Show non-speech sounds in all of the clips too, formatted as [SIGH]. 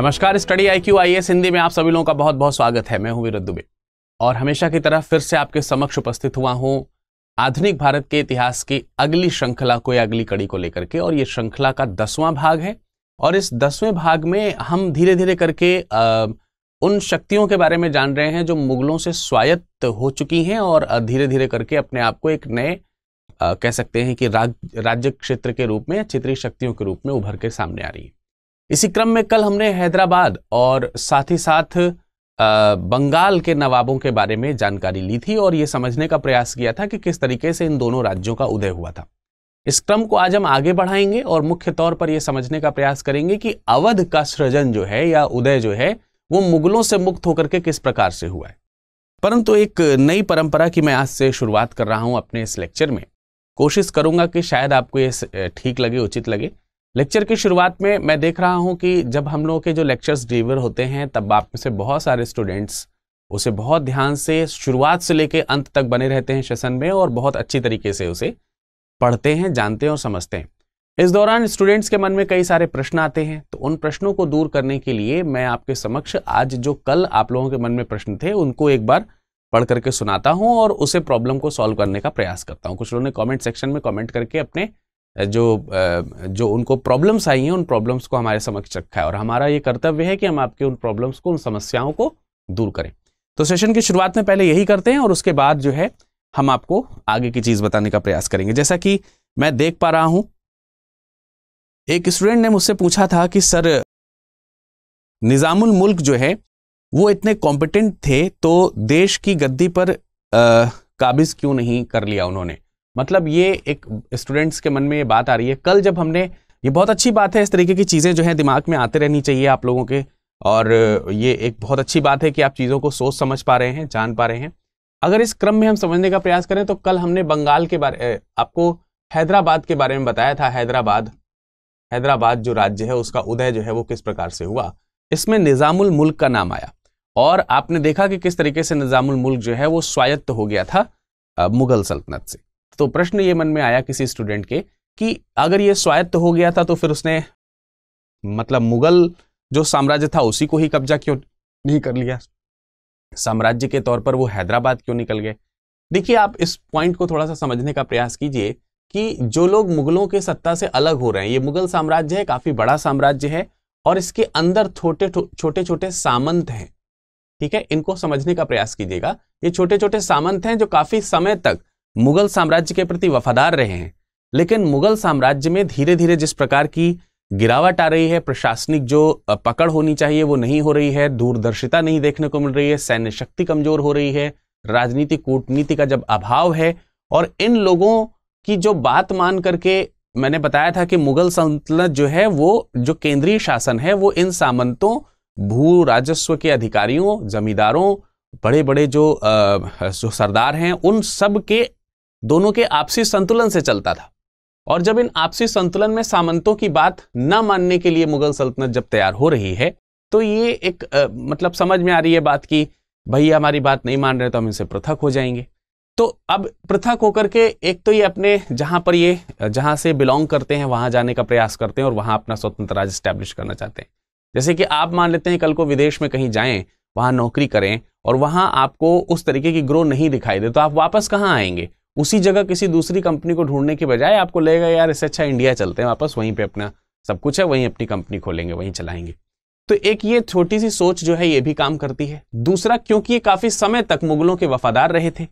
नमस्कार study I Q I S Hindi में आप सभी लोगों का बहुत बहुत स्वागत है मैं हूं वीरद दुबे और हमेशा की तरह फिर से आपके समक्ष उपस्थित हुआ हूं आधुनिक भारत के इतिहास की अगली श्रृंखला को या अगली कड़ी को लेकर के और ये श्रृंखला का दसवां भाग है और इस दसवें भाग में हम धीरे धीरे करके आ, उन शक्तियों के बारे में जान रहे हैं जो मुगलों से स्वायत्त हो चुकी हैं और धीरे धीरे करके अपने आप को एक नए कह सकते हैं कि राज, राज्य क्षेत्र के रूप में या क्षेत्रीय शक्तियों के रूप में उभर के सामने आ रही है इसी क्रम में कल हमने हैदराबाद और साथ ही साथ बंगाल के नवाबों के बारे में जानकारी ली थी और ये समझने का प्रयास किया था कि किस तरीके से इन दोनों राज्यों का उदय हुआ था इस क्रम को आज हम आगे बढ़ाएंगे और मुख्य तौर पर यह समझने का प्रयास करेंगे कि अवध का सृजन जो है या उदय जो है वो मुगलों से मुक्त होकर के किस प्रकार से हुआ है परंतु एक नई परंपरा की मैं आज से शुरुआत कर रहा हूं अपने इस लेक्चर में कोशिश करूंगा कि शायद आपको ये ठीक लगे उचित लगे लेक्चर की शुरुआत में मैं देख रहा हूँ कि जब हम लोगों के जो लेक्चर्स डिलीवर होते हैं तब आप में से बहुत सारे स्टूडेंट्स उसे बहुत ध्यान से शुरुआत से लेकर अंत तक बने रहते हैं सेशन में और बहुत अच्छी तरीके से उसे पढ़ते हैं जानते हैं और समझते हैं इस दौरान स्टूडेंट्स के मन में कई सारे प्रश्न आते हैं तो उन प्रश्नों को दूर करने के लिए मैं आपके समक्ष आज जो कल आप लोगों के मन में प्रश्न थे उनको एक बार पढ़ करके सुनाता हूँ और उसे प्रॉब्लम को सॉल्व करने का प्रयास करता हूँ कुछ लोगों ने कमेंट सेक्शन में कमेंट करके अपने जो जो उनको प्रॉब्लम्स आई हैं उन प्रॉब्लम्स को हमारे समक्ष रखा है और हमारा ये कर्तव्य है कि हम आपके उन प्रॉब्लम्स को उन समस्याओं को दूर करें तो सेशन की शुरुआत में पहले यही करते हैं और उसके बाद जो है हम आपको आगे की चीज़ बताने का प्रयास करेंगे जैसा कि मैं देख पा रहा हूँ एक स्टूडेंट ने मुझसे पूछा था कि सर निज़ामुल मुल्क जो है वो इतने कॉम्पिटेंट थे तो देश की गद्दी पर काबिज क्यों नहीं कर लिया उन्होंने मतलब ये एक स्टूडेंट्स के मन में ये बात आ रही है कल जब हमने ये बहुत अच्छी बात है इस तरीके की चीज़ें जो है दिमाग में आते रहनी चाहिए आप लोगों के और ये एक बहुत अच्छी बात है कि आप चीज़ों को सोच समझ पा रहे हैं जान पा रहे हैं अगर इस क्रम में हम समझने का प्रयास करें तो कल हमने बंगाल के बारे आपको हैदराबाद के बारे में बताया था हैदराबाद हैदराबाद जो राज्य है उसका उदय जो है वो किस प्रकार से हुआ इसमें निज़ामुल मुल्क का नाम आया और आपने देखा कि किस तरीके से निज़ामुल मुल्क जो है वो स्वायत्त हो गया था मुगल सल्तनत से तो प्रश्न ये मन में आया किसी स्टूडेंट के कि अगर ये स्वायत्त हो गया था तो फिर उसने मतलब मुगल जो साम्राज्य था उसी को ही कब्जा क्यों नहीं कर लिया साम्राज्य के तौर पर वो हैदराबाद क्यों निकल गए देखिए आप इस पॉइंट को थोड़ा सा समझने का प्रयास कीजिए कि जो लोग मुगलों के सत्ता से अलग हो रहे हैं ये मुगल साम्राज्य है काफ़ी बड़ा साम्राज्य है और इसके अंदर छोटे छोटे छोटे सामंत हैं ठीक है इनको समझने का प्रयास कीजिएगा ये छोटे छोटे सामंत हैं जो काफ़ी समय तक मुगल साम्राज्य के प्रति वफादार रहे हैं लेकिन मुगल साम्राज्य में धीरे धीरे जिस प्रकार की गिरावट आ रही है प्रशासनिक जो पकड़ होनी चाहिए वो नहीं हो रही है दूरदर्शिता नहीं देखने को मिल रही है सैन्य शक्ति कमजोर हो रही है राजनीति कूटनीति का जब अभाव है और इन लोगों की जो बात मान करके मैंने बताया था कि मुगल सल्तनत जो है वो जो केंद्रीय शासन है वो इन सामंतों भू राजस्व के अधिकारियों जमींदारों बड़े बड़े जो आ, जो सरदार हैं उन सब के दोनों के आपसी संतुलन से चलता था और जब इन आपसी संतुलन में सामंतों की बात न मानने के लिए मुगल सल्तनत जब तैयार हो रही है तो ये एक आ, मतलब समझ में आ रही है बात की भैया हमारी बात नहीं मान रहे तो हम इनसे पृथक हो जाएंगे तो अब पृथक होकर के एक तो ये अपने जहां पर ये जहां से बिलोंग करते हैं वहां जाने का प्रयास करते हैं और वहां अपना स्वतंत्र राज स्टैब्लिश करना चाहते हैं जैसे कि आप मान लेते हैं कल को विदेश में कहीं जाएं वहां नौकरी करें और वहां आपको उस तरीके की ग्रो नहीं दिखाई दे तो आप वापस कहाँ आएंगे उसी जगह किसी दूसरी कंपनी को ढूंढने के बजाय आपको लगेगा यार इससे अच्छा इंडिया चलते हैं वापस वहीं पे अपना सब कुछ है वहीं अपनी कंपनी खोलेंगे वहीं चलाएंगे तो एक ये छोटी सी सोच जो है ये भी काम करती है दूसरा क्योंकि ये काफी समय तक मुगलों के वफादार रहे थे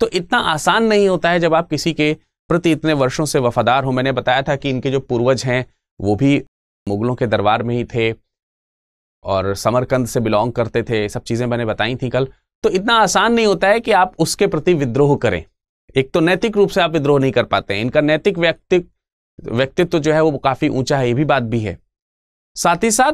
तो इतना आसान नहीं होता है जब आप किसी के प्रति इतने वर्षों से वफादार हो मैंने बताया था कि इनके जो पूर्वज हैं वो भी मुगलों के दरबार में ही थे और समरकंद से बिलोंग करते थे सब चीज़ें मैंने बताई थी कल तो इतना आसान नहीं होता है कि आप उसके प्रति विद्रोह करें एक तो नैतिक रूप से आप विद्रोह नहीं कर पाते हैं इनका नैतिक व्यक्तिक व्यक्तित्व तो जो है वो काफी ऊंचा है ये भी बात भी है साथ ही साथ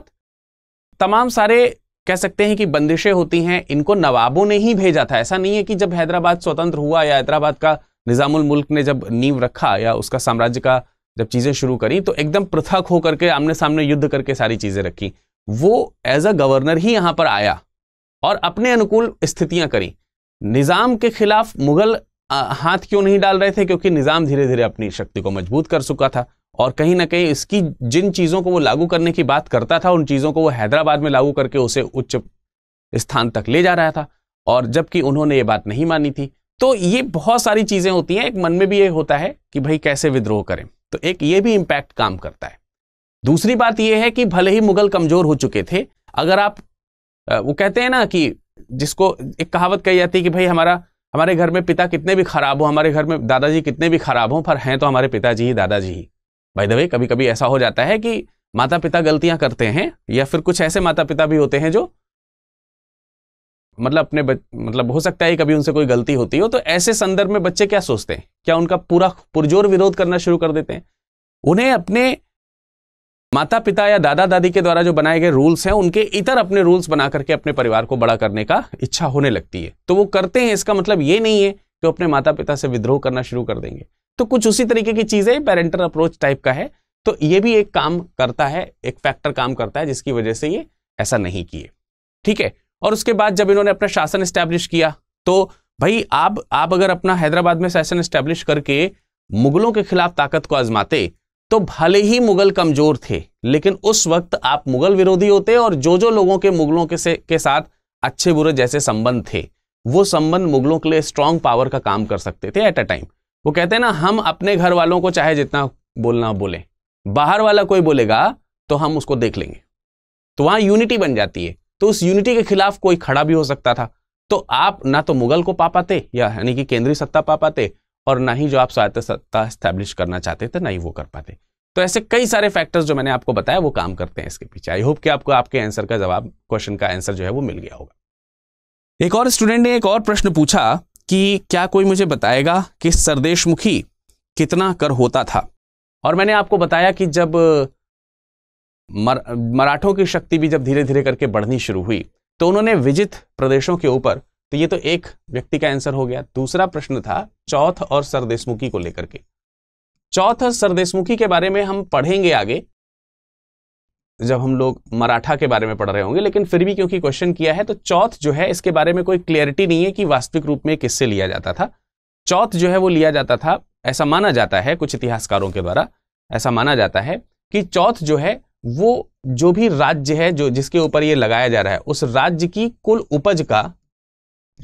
तमाम सारे कह सकते हैं कि बंदिशें होती हैं इनको नवाबों ने ही भेजा था ऐसा नहीं है कि जब हैदराबाद स्वतंत्र हुआ या हैदराबाद का निज़ामुल मुल्क ने जब नींव रखा या उसका साम्राज्य का जब चीज़ें शुरू करी तो एकदम पृथक होकर के आमने सामने युद्ध करके सारी चीज़ें रखी वो एज अ गवर्नर ही यहां पर आया और अपने अनुकूल स्थितियां करी निज़ाम के खिलाफ मुगल हाथ क्यों नहीं डाल रहे थे क्योंकि निज़ाम धीरे धीरे अपनी शक्ति को मजबूत कर चुका था और कहीं ना कहीं इसकी जिन चीज़ों को वो लागू करने की बात करता था उन चीज़ों को वो हैदराबाद में लागू करके उसे उच्च स्थान तक ले जा रहा था और जबकि उन्होंने ये बात नहीं मानी थी तो ये बहुत सारी चीज़ें होती हैं एक मन में भी ये होता है कि भाई कैसे विद्रोह करें तो एक ये भी इम्पैक्ट काम करता है दूसरी बात यह है कि भले ही मुगल कमज़ोर हो चुके थे अगर आप वो कहते हैं ना कि जिसको एक कहावत कही जाती है कि भाई हमारा हमारे घर में पिता कितने भी खराब हो हमारे घर में दादाजी कितने भी खराब हों पर हैं तो हमारे पिताजी ही दादाजी ही भाई दबे कभी कभी ऐसा हो जाता है कि माता पिता गलतियां करते हैं या फिर कुछ ऐसे माता पिता भी होते हैं जो मतलब अपने मतलब हो सकता है कभी उनसे कोई गलती होती हो तो ऐसे संदर्भ में बच्चे क्या सोचते हैं क्या उनका पूरा पुरजोर विरोध करना शुरू कर देते हैं उन्हें अपने माता पिता या दादा दादी के द्वारा जो बनाए गए रूल्स हैं उनके इतर अपने रूल्स बना करके अपने परिवार को बड़ा करने का इच्छा होने लगती है तो वो करते हैं इसका मतलब ये नहीं है कि अपने माता पिता से विद्रोह करना शुरू कर देंगे तो कुछ उसी तरीके की चीज़ें पेरेंटल अप्रोच टाइप का है तो ये भी एक काम करता है एक फैक्टर काम करता है जिसकी वजह से ये ऐसा नहीं किए ठीक है और उसके बाद जब इन्होंने अपना शासन इस्टेब्लिश किया तो भाई आप आप अगर अपना हैदराबाद में शासन इस्टेब्लिश करके मुगलों के खिलाफ ताकत को आजमाते तो भले ही मुगल कमजोर थे लेकिन उस वक्त आप मुगल विरोधी होते और जो जो लोगों के मुगलों के, से, के साथ अच्छे बुरे जैसे संबंध थे वो संबंध मुगलों के लिए स्ट्रांग पावर का काम कर सकते थे एट अ टाइम वो कहते हैं ना हम अपने घर वालों को चाहे जितना बोलना बोले बाहर वाला कोई बोलेगा तो हम उसको देख लेंगे तो वहां यूनिटी बन जाती है तो उस यूनिटी के खिलाफ कोई खड़ा भी हो सकता था तो आप ना तो मुगल को पा पाते यानी कि केंद्रीय सत्ता पा पाते और ना ही जो आप स्वायत्त सत्ता स्टैब्लिश करना चाहते थे ना ही वो कर पाते तो ऐसे कई सारे फैक्टर्स जो मैंने आपको बताया वो काम करते हैं इसके पीछे आई होप कि आपको आपके आंसर का जवाब क्वेश्चन का आंसर जो है वो मिल गया होगा एक और स्टूडेंट ने एक और प्रश्न पूछा कि क्या कोई मुझे बताएगा कि सरदेशमुखी कितना कर होता था और मैंने आपको बताया कि जब मर, मराठों की शक्ति भी जब धीरे धीरे करके बढ़नी शुरू हुई तो उन्होंने विजित प्रदेशों के ऊपर तो ये तो एक व्यक्ति का आंसर हो गया दूसरा प्रश्न था चौथ और सरदेशमुखी को लेकर के चौथ और सरदेशमुखी के बारे में हम पढ़ेंगे आगे जब हम लोग मराठा के बारे में पढ़ रहे होंगे लेकिन फिर भी क्योंकि क्वेश्चन किया है तो चौथ जो है इसके बारे में कोई क्लियरिटी नहीं है कि वास्तविक रूप में किससे लिया जाता था चौथ जो है वो लिया जाता था ऐसा माना जाता है कुछ इतिहासकारों के द्वारा ऐसा माना जाता है कि चौथ जो है वो जो भी राज्य है जो जिसके ऊपर ये लगाया जा रहा है उस राज्य की कुल उपज का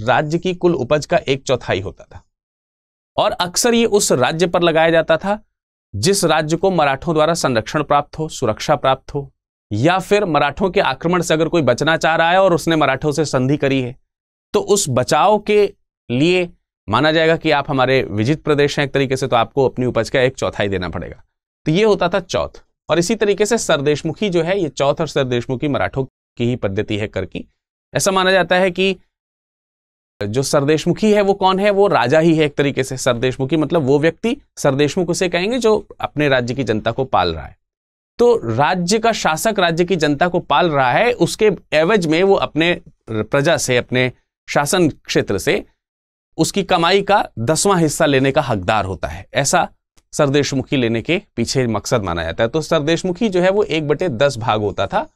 राज्य की कुल उपज का एक चौथाई होता था और अक्सर ये उस राज्य पर लगाया जाता था जिस राज्य को मराठों द्वारा संरक्षण प्राप्त हो सुरक्षा प्राप्त हो या फिर मराठों के आक्रमण से अगर कोई बचना चाह रहा है और उसने मराठों से संधि करी है तो उस बचाव के लिए माना जाएगा कि आप हमारे विजित प्रदेश हैं एक तरीके से तो आपको अपनी उपज का एक चौथाई देना पड़ेगा तो ये होता था चौथ और इसी तरीके से सरदेशमुखी जो है ये चौथ और सरदेशमुखी मराठों की ही पद्धति है कर की ऐसा माना जाता है कि जो सरदेशमुखी है वो कौन है वो राजा ही है एक तरीके से सरदेशमुखी मतलब वो व्यक्ति सरदेशमुख उसे कहेंगे जो अपने राज्य की जनता को पाल रहा है तो राज्य का शासक राज्य की जनता को पाल रहा है उसके एवज में वो अपने प्रजा से अपने शासन क्षेत्र से उसकी कमाई का दसवां हिस्सा लेने का हकदार होता है ऐसा सरदेशमुखी लेने के पीछे मकसद माना जाता है तो सरदेशमुखी जो है वो एक बटे दस भाग होता था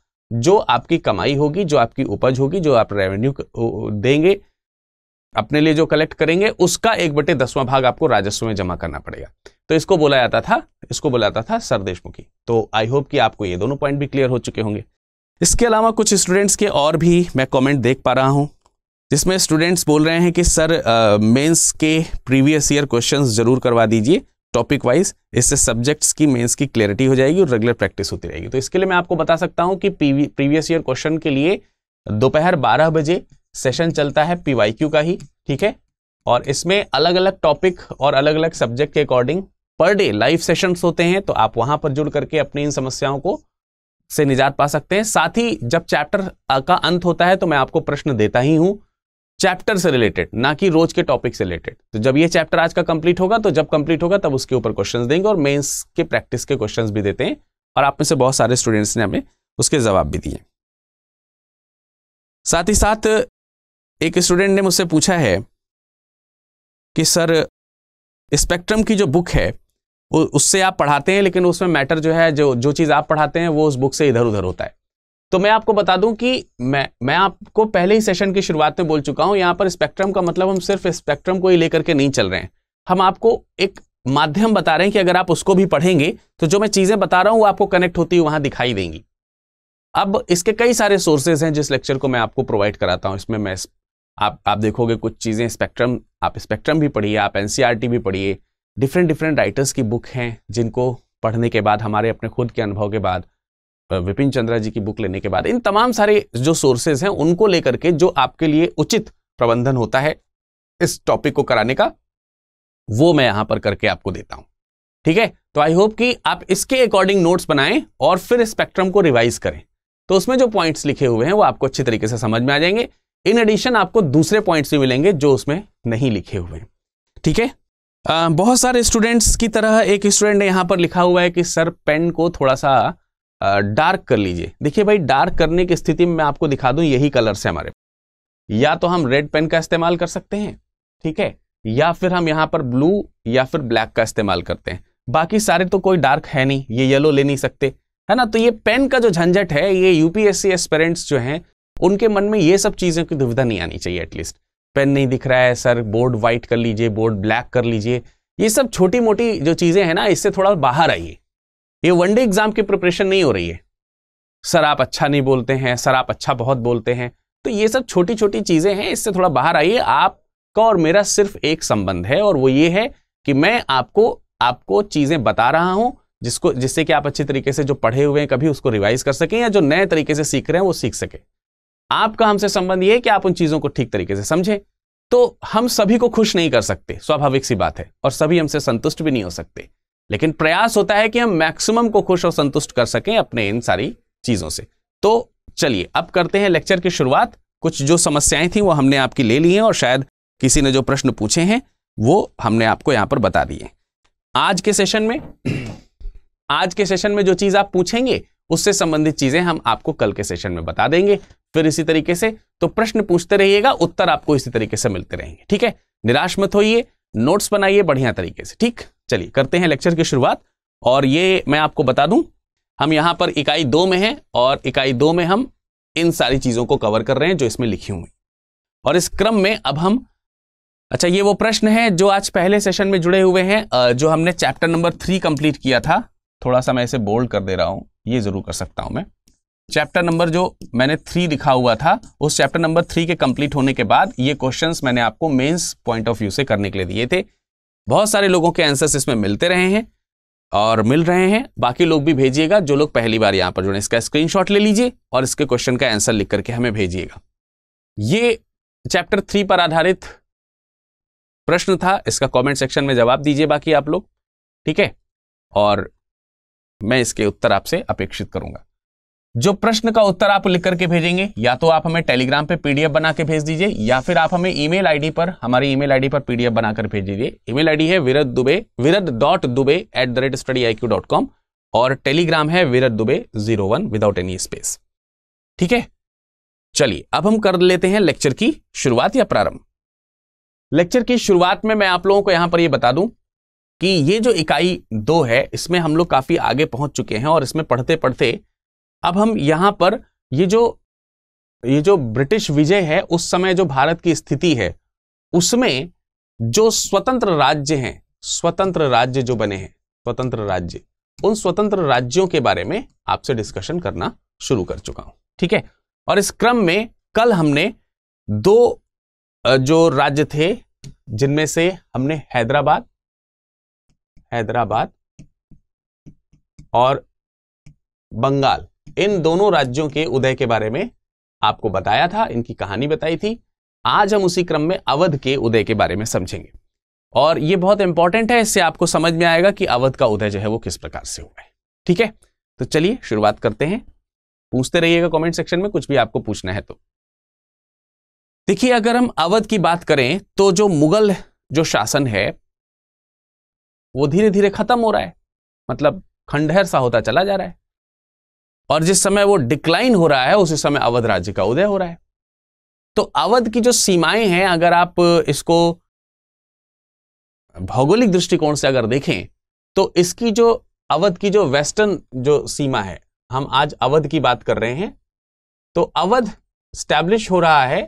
जो आपकी कमाई होगी जो आपकी उपज होगी जो आप रेवेन्यू देंगे अपने लिए जो कलेक्ट करेंगे उसका एक बटे दसवां भाग आपको राजस्व में जमा करना पड़ेगा तो इसको बोला जाता था इसको बोला जाता था सरदेशमुखी तो आई होप कि आपको ये दोनों पॉइंट भी क्लियर हो चुके होंगे इसके अलावा कुछ स्टूडेंट्स के और भी मैं कमेंट देख पा रहा हूँ जिसमें स्टूडेंट्स बोल रहे हैं कि सर मेन्स के प्रीवियस ईयर क्वेश्चन जरूर करवा दीजिए टॉपिक वाइज इससे सब्जेक्ट्स की मेंस की क्लियरिटी हो जाएगी और रेगुलर प्रैक्टिस होती रहेगी तो इसके लिए मैं आपको बता सकता हूँ कि प्रीवियस ईयर क्वेश्चन के लिए दोपहर बारह बजे सेशन चलता है पीवाईक्यू का ही ठीक है और इसमें अलग अलग टॉपिक और अलग अलग सब्जेक्ट के according per day live sessions होते हैं तो आप वहां पर जुड़ करके अपनी इन समस्याओं को से निजात पा सकते हैं साथ ही जब चैप्टर का अंत होता है तो मैं आपको प्रश्न देता ही हूं चैप्टर से रिलेटेड ना कि रोज के टॉपिक से रिलेटेड तो जब ये चैप्टर आज का कंप्लीट होगा तो जब कंप्लीट होगा तब उसके ऊपर क्वेश्चन देंगे और मेन्स के प्रैक्टिस के क्वेश्चन भी देते हैं और आप में से बहुत सारे स्टूडेंट्स ने हमें उसके जवाब भी दिए साथ ही साथ एक स्टूडेंट ने मुझसे पूछा है कि सर स्पेक्ट्रम की जो बुक है वो उससे आप पढ़ाते हैं लेकिन उसमें मैटर जो है जो जो चीज़ आप पढ़ाते हैं वो उस बुक से इधर उधर होता है तो मैं आपको बता दूं कि मैं मैं आपको पहले ही सेशन की शुरुआत में बोल चुका हूं यहां पर स्पेक्ट्रम का मतलब हम सिर्फ स्पेक्ट्रम को ही लेकर के नहीं चल रहे हैं हम आपको एक माध्यम बता रहे हैं कि अगर आप उसको भी पढ़ेंगे तो जो मैं चीज़ें बता रहा हूँ वो आपको कनेक्ट होती हुई वहाँ दिखाई देंगी अब इसके कई सारे सोर्सेज हैं जिस लेक्चर को मैं आपको प्रोवाइड कराता हूँ इसमें मैं आप आप देखोगे कुछ चीज़ें स्पेक्ट्रम आप स्पेक्ट्रम भी पढ़िए आप एन भी पढ़िए डिफरेंट डिफरेंट राइटर्स की बुक हैं जिनको पढ़ने के बाद हमारे अपने खुद के अनुभव के बाद विपिन चंद्रा जी की बुक लेने के बाद इन तमाम सारे जो सोर्सेज हैं उनको लेकर के जो आपके लिए उचित प्रबंधन होता है इस टॉपिक को कराने का वो मैं यहां पर करके आपको देता हूं ठीक है तो आई होप कि आप इसके अकॉर्डिंग नोट्स बनाएं और फिर स्पेक्ट्रम को रिवाइज करें तो उसमें जो पॉइंट्स लिखे हुए हैं वो आपको अच्छी तरीके से समझ में आ जाएंगे इन एडिशन आपको दूसरे पॉइंट्स भी मिलेंगे जो उसमें नहीं लिखे हुए ठीक है बहुत सारे स्टूडेंट्स की तरह एक स्टूडेंट ने यहाँ पर लिखा हुआ है कि सर पेन को थोड़ा सा डार्क कर लीजिए देखिए भाई डार्क करने की स्थिति में मैं आपको दिखा दूं यही कलर्स है हमारे या तो हम रेड पेन का इस्तेमाल कर सकते हैं ठीक है या फिर हम यहाँ पर ब्लू या फिर ब्लैक का इस्तेमाल करते हैं बाकी सारे तो कोई डार्क है नहीं ये येलो ले नहीं सकते है ना तो ये पेन का जो झंझट है ये यूपीएससी एस्पेरेंट्स जो हैं उनके मन में ये सब चीज़ों की दुविधा नहीं आनी चाहिए एटलीस्ट पेन नहीं दिख रहा है सर बोर्ड वाइट कर लीजिए बोर्ड ब्लैक कर लीजिए ये सब छोटी मोटी जो चीज़ें हैं ना इससे थोड़ा बाहर आइए ये वनडे एग्जाम की प्रिपरेशन नहीं हो रही है सर आप अच्छा नहीं बोलते हैं सर आप अच्छा बहुत बोलते हैं तो ये सब छोटी छोटी चीज़ें हैं इससे थोड़ा बाहर आइए आपका और मेरा सिर्फ एक संबंध है और वो ये है कि मैं आपको आपको चीज़ें बता रहा हूँ जिसको जिससे कि आप अच्छे तरीके से जो पढ़े हुए हैं कभी उसको रिवाइज कर सकें या जो नए तरीके से सीख रहे हैं वो सीख सकें आपका हमसे संबंध ये कि आप उन चीज़ों को ठीक तरीके से समझें तो हम सभी को खुश नहीं कर सकते स्वाभाविक सी बात है और सभी हमसे संतुष्ट भी नहीं हो सकते लेकिन प्रयास होता है कि हम मैक्सिमम को खुश और संतुष्ट कर सकें अपने इन सारी चीज़ों से तो चलिए अब करते हैं लेक्चर की शुरुआत कुछ जो समस्याएं थी वो हमने आपकी ले ली हैं और शायद किसी ने जो प्रश्न पूछे हैं वो हमने आपको यहां पर बता दिए आज के सेशन में [CLEARS THROAT] आज के सेशन में जो चीज़ आप पूछेंगे उससे संबंधित चीजें हम आपको कल के सेशन में बता देंगे फिर इसी तरीके से तो प्रश्न पूछते रहिएगा उत्तर आपको इसी तरीके से मिलते रहेंगे ठीक है निराश मत होइए नोट्स बनाइए बढ़िया तरीके से ठीक चलिए करते हैं लेक्चर की शुरुआत और ये मैं आपको बता दूं हम यहां पर इकाई दो में हैं और इकाई दो में हम इन सारी चीज़ों को कवर कर रहे हैं जो इसमें लिखी हुई और इस क्रम में अब हम अच्छा ये वो प्रश्न है जो आज पहले सेशन में जुड़े हुए हैं जो हमने चैप्टर नंबर थ्री कंप्लीट किया था थोड़ा सा मैं इसे बोल्ड कर दे रहा हूं ये ज़रूर कर सकता हूं मैं चैप्टर नंबर जो मैंने थ्री लिखा हुआ था उस चैप्टर नंबर थ्री के कंप्लीट होने के बाद ये क्वेश्चंस मैंने आपको मेंस पॉइंट ऑफ व्यू से करने के लिए दिए थे बहुत सारे लोगों के आंसर्स इसमें मिलते रहे हैं और मिल रहे हैं बाकी लोग भी भेजिएगा जो लोग पहली बार यहां पर जुड़े इसका स्क्रीनशॉट ले लीजिए और इसके क्वेश्चन का आंसर लिख करके हमें भेजिएगा ये चैप्टर थ्री पर आधारित प्रश्न था इसका कमेंट सेक्शन में जवाब दीजिए बाकी आप लोग ठीक है और मैं इसके उत्तर आपसे अपेक्षित करूंगा जो प्रश्न का उत्तर आप लिख करके भेजेंगे या तो आप हमें टेलीग्राम पे पीडीएफ बना के भेज दीजिए या फिर आप हमें ईमेल आईडी पर हमारी ईमेल आईडी पर पीडीएफ बनाकर भेज दीजिए ईमेल आईडी है Virad Dubey Virad dot Dubey at the rate study I Q dot com और टेलीग्राम है Virad Dubey zero one without any space ठीक है चलिए अब हम कर लेते हैं लेक्चर की शुरुआत या प्रारंभ लेक्चर की शुरुआत में मैं आप लोगों को यहां पर यह बता दूं कि ये जो इकाई दो है इसमें हम लोग काफ़ी आगे पहुंच चुके हैं और इसमें पढ़ते पढ़ते अब हम यहां पर ये जो ये जो ब्रिटिश विजय है उस समय जो भारत की स्थिति है उसमें जो स्वतंत्र राज्य हैं स्वतंत्र राज्य जो बने हैं स्वतंत्र राज्य उन स्वतंत्र राज्यों के बारे में आपसे डिस्कशन करना शुरू कर चुका हूं ठीक है और इस क्रम में कल हमने दो जो राज्य थे जिनमें से हमने हैदराबाद हैदराबाद और बंगाल इन दोनों राज्यों के उदय के बारे में आपको बताया था इनकी कहानी बताई थी आज हम उसी क्रम में अवध के उदय के बारे में समझेंगे और ये बहुत इंपॉर्टेंट है इससे आपको समझ में आएगा कि अवध का उदय जो है वो किस प्रकार से हुआ है ठीक है तो चलिए शुरुआत करते हैं पूछते रहिएगा कमेंट सेक्शन में कुछ भी आपको पूछना है तो देखिए अगर हम अवध की बात करें तो जो मुगल जो शासन है वो धीरे धीरे खत्म हो रहा है मतलब खंडहर सा होता चला जा रहा है और जिस समय वो डिक्लाइन हो रहा है उसी समय अवध राज्य का उदय हो रहा है तो अवध की जो सीमाएं हैं अगर आप इसको भौगोलिक दृष्टिकोण से अगर देखें तो इसकी जो अवध की जो वेस्टर्न जो सीमा है हम आज अवध की बात कर रहे हैं तो अवध स्टैब्लिश हो रहा है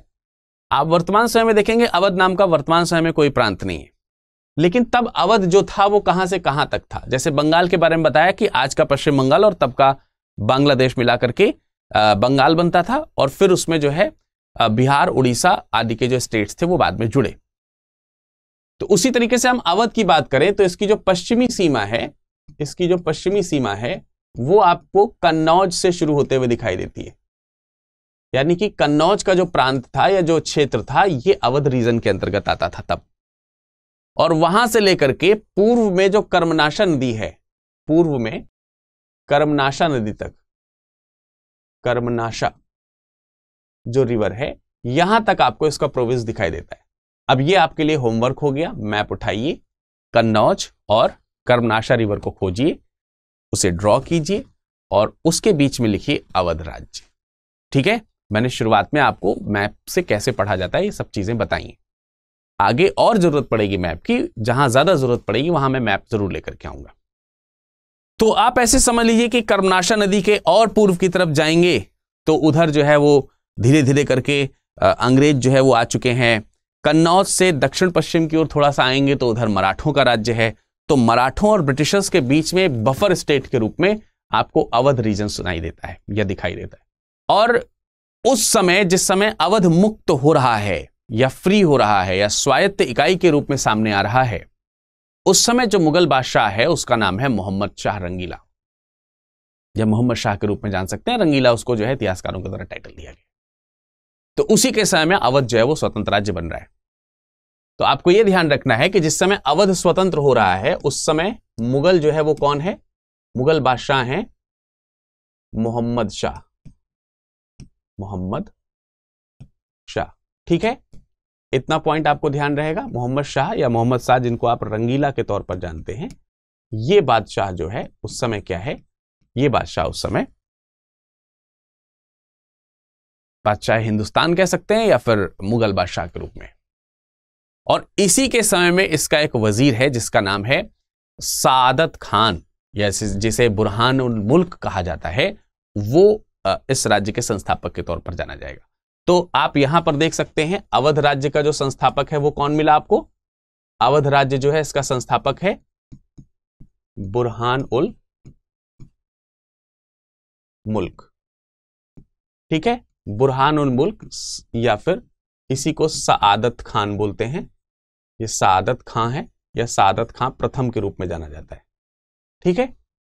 आप वर्तमान समय में देखेंगे अवध नाम का वर्तमान समय में कोई प्रांत नहीं है लेकिन तब अवध जो था वो कहां से कहां तक था जैसे बंगाल के बारे में बताया कि आज का पश्चिम बंगाल और तब का बांग्लादेश मिला करके बंगाल बनता था और फिर उसमें जो है बिहार उड़ीसा आदि के जो स्टेट्स थे वो बाद में जुड़े तो उसी तरीके से हम अवध की बात करें तो इसकी जो पश्चिमी सीमा है इसकी जो पश्चिमी सीमा है वो आपको कन्नौज से शुरू होते हुए दिखाई देती है यानी कि कन्नौज का जो प्रांत था या जो क्षेत्र था ये अवध रीजन के अंतर्गत आता था तब और वहां से लेकर के पूर्व में जो कर्मनाशा नदी है पूर्व में कर्मनाशा नदी तक कर्मनाशा जो रिवर है यहां तक आपको इसका प्रोविंस दिखाई देता है अब ये आपके लिए होमवर्क हो गया मैप उठाइए कन्नौज और कर्मनाशा रिवर को खोजिए उसे ड्रॉ कीजिए और उसके बीच में लिखिए अवध राज्य ठीक है मैंने शुरुआत में आपको मैप से कैसे पढ़ा जाता है ये सब चीजें बताई आगे और ज़रूरत पड़ेगी मैप की जहां ज़्यादा ज़रूरत पड़ेगी वहां मैं मैप ज़रूर लेकर के आऊंगा तो आप ऐसे समझ लीजिए कि कर्मनाशा नदी के और पूर्व की तरफ जाएंगे तो उधर जो है वो धीरे धीरे करके अंग्रेज जो है वो आ चुके हैं कन्नौज से दक्षिण पश्चिम की ओर थोड़ा सा आएंगे तो उधर मराठों का राज्य है तो मराठों और ब्रिटिशर्स के बीच में बफर स्टेट के रूप में आपको अवध रीजन सुनाई देता है या दिखाई देता है और उस समय जिस समय अवध मुक्त हो रहा है या फ्री हो रहा है या स्वायत्त इकाई के रूप में सामने आ रहा है उस समय जो मुगल बादशाह है उसका नाम है मोहम्मद शाह रंगीला या मोहम्मद शाह के रूप में जान सकते हैं रंगीला उसको जो है इतिहासकारों के द्वारा टाइटल दिया गया तो उसी के समय में अवध जो है वो स्वतंत्र राज्य बन रहा है तो आपको यह ध्यान रखना है कि जिस समय अवध स्वतंत्र हो रहा है उस समय मुगल जो है वो कौन है मुगल बादशाह हैं मोहम्मद शाह मोहम्मद शाह ठीक है इतना पॉइंट आपको ध्यान रहेगा मोहम्मद शाह या मोहम्मद शाह जिनको आप रंगीला के तौर पर जानते हैं ये बादशाह जो है उस समय क्या है ये बादशाह उस समय बादशाह हिंदुस्तान कह सकते हैं या फिर मुगल बादशाह के रूप में और इसी के समय में इसका एक वजीर है जिसका नाम है सादत खान या जिसे बुरहान मुल्क कहा जाता है वो इस राज्य के संस्थापक के तौर पर जाना जाएगा तो आप यहां पर देख सकते हैं अवध राज्य का जो संस्थापक है वो कौन मिला आपको अवध राज्य जो है इसका संस्थापक है बुरहान उल मुल्क ठीक है बुरहान उल मुल्क या फिर इसी को सादत खान बोलते हैं ये सादत खां है या सादत खां प्रथम के रूप में जाना जाता है ठीक है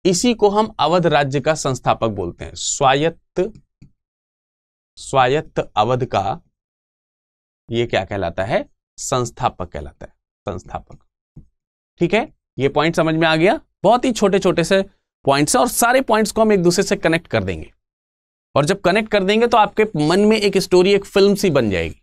इसी को हम अवध राज्य का संस्थापक बोलते हैं स्वायत्त स्वायत्त अवध का ये क्या कहलाता है संस्थापक कहलाता है संस्थापक ठीक है ये पॉइंट समझ में आ गया बहुत ही छोटे छोटे से पॉइंट्स है और सारे पॉइंट्स को हम एक दूसरे से कनेक्ट कर देंगे और जब कनेक्ट कर देंगे तो आपके मन में एक स्टोरी एक फिल्म सी बन जाएगी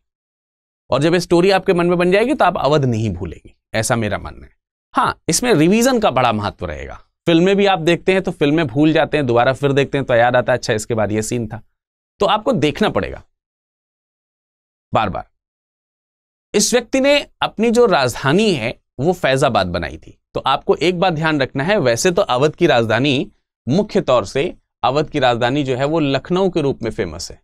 और जब स्टोरी आपके मन में बन जाएगी तो आप अवध नहीं भूलेंगे ऐसा मेरा मन है हाँ इसमें रिवीजन का बड़ा महत्व रहेगा फिल्में भी आप देखते हैं तो फिल्में भूल जाते हैं दोबारा फिर देखते हैं तो याद आता है अच्छा इसके बाद ये सीन था तो आपको देखना पड़ेगा बार बार इस व्यक्ति ने अपनी जो राजधानी है वो फैजाबाद बनाई थी तो आपको एक बात ध्यान रखना है वैसे तो अवध की राजधानी मुख्य तौर से अवध की राजधानी जो है वो लखनऊ के रूप में फेमस है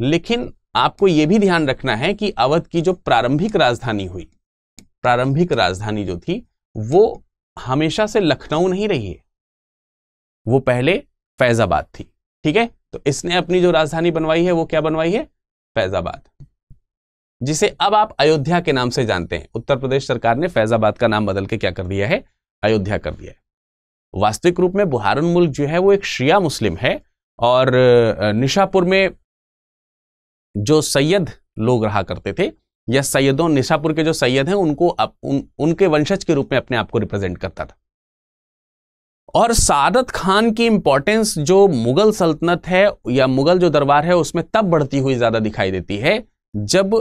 लेकिन आपको यह भी ध्यान रखना है कि अवध की जो प्रारंभिक राजधानी हुई प्रारंभिक राजधानी जो थी वो हमेशा से लखनऊ नहीं रही है वो पहले फैजाबाद थी ठीक है तो इसने अपनी जो राजधानी बनवाई है वो क्या बनवाई है फैजाबाद जिसे अब आप अयोध्या के नाम से जानते हैं उत्तर प्रदेश सरकार ने फैजाबाद का नाम बदल के क्या कर दिया है अयोध्या कर दिया है वास्तविक रूप में बुहारन मुल्क जो है वो एक शिया मुस्लिम है और निशापुर में जो सैयद लोग रहा करते थे या सैयदों निशापुर के जो सैयद हैं उनको अप, उन, उनके वंशज के रूप में अपने आप को रिप्रेजेंट करता था और सादत खान की इंपॉर्टेंस जो मुगल सल्तनत है या मुगल जो दरबार है उसमें तब बढ़ती हुई ज़्यादा दिखाई देती है जब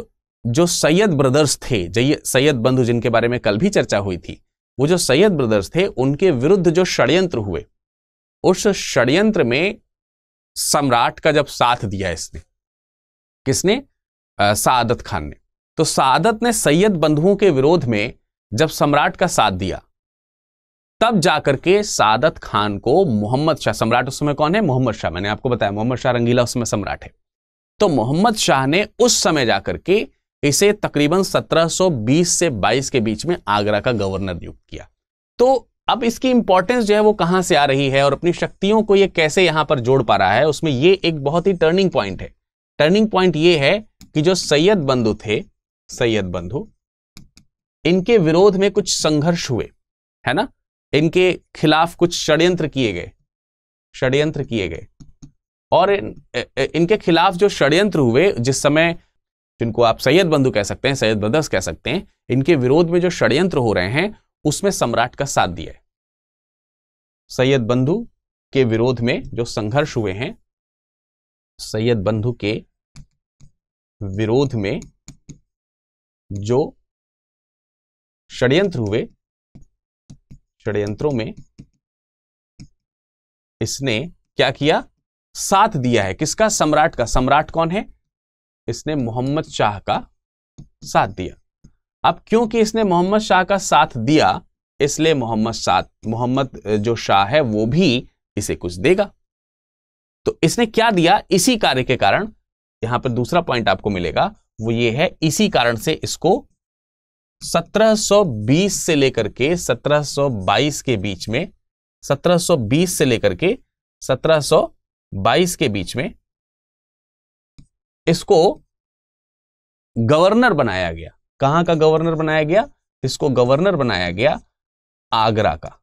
जो सैयद ब्रदर्स थे सैयद बंधु जिनके बारे में कल भी चर्चा हुई थी वो जो सैयद ब्रदर्स थे उनके विरुद्ध जो षड्यंत्र हुए उस षड्यंत्र में सम्राट का जब साथ दिया इसने किसने सादत खान ने तो सादत ने सैयद बंधुओं के विरोध में जब सम्राट का साथ दिया तब जाकर के सादत खान को मोहम्मद शाह सम्राट उस समय कौन है मोहम्मद शाह मैंने आपको बताया मोहम्मद शाह रंगीला उस समय सम्राट है तो मोहम्मद शाह ने उस समय जाकर के इसे तकरीबन 1720 से 22 के बीच में आगरा का गवर्नर नियुक्त किया तो अब इसकी इंपॉर्टेंस जो है वो कहां से आ रही है और अपनी शक्तियों को ये कैसे यहां पर जोड़ पा रहा है उसमें ये एक बहुत ही टर्निंग पॉइंट है टर्निंग पॉइंट ये है कि जो सैयद बंधु थे सैयद बंधु इनके विरोध में कुछ संघर्ष हुए है ना इनके खिलाफ कुछ षड्यंत्र किए गए षड्यंत्र किए गए और इन, इनके खिलाफ जो षड्यंत्र हुए जिस समय जिनको आप सैयद बंधु कह सकते हैं सैयद बदस कह सकते हैं इनके विरोध में जो षड्यंत्र हो रहे हैं उसमें सम्राट का साथ दिया है सैयद बंधु के विरोध में जो संघर्ष हुए हैं सैयद बंधु के विरोध में जो षड्यंत्र हुए षड्यंत्रों में इसने क्या किया साथ दिया है किसका सम्राट का सम्राट कौन है इसने मोहम्मद शाह का साथ दिया अब क्योंकि इसने मोहम्मद शाह का साथ दिया इसलिए मोहम्मद शाह मोहम्मद जो शाह है वो भी इसे कुछ देगा तो इसने क्या दिया इसी कार्य के कारण यहां पर दूसरा पॉइंट आपको मिलेगा वो ये है इसी कारण से इसको 1720 से लेकर के 1722 के बीच में 1720 से लेकर के 1722 के बीच में इसको गवर्नर बनाया गया कहां का गवर्नर बनाया गया इसको गवर्नर बनाया गया आगरा का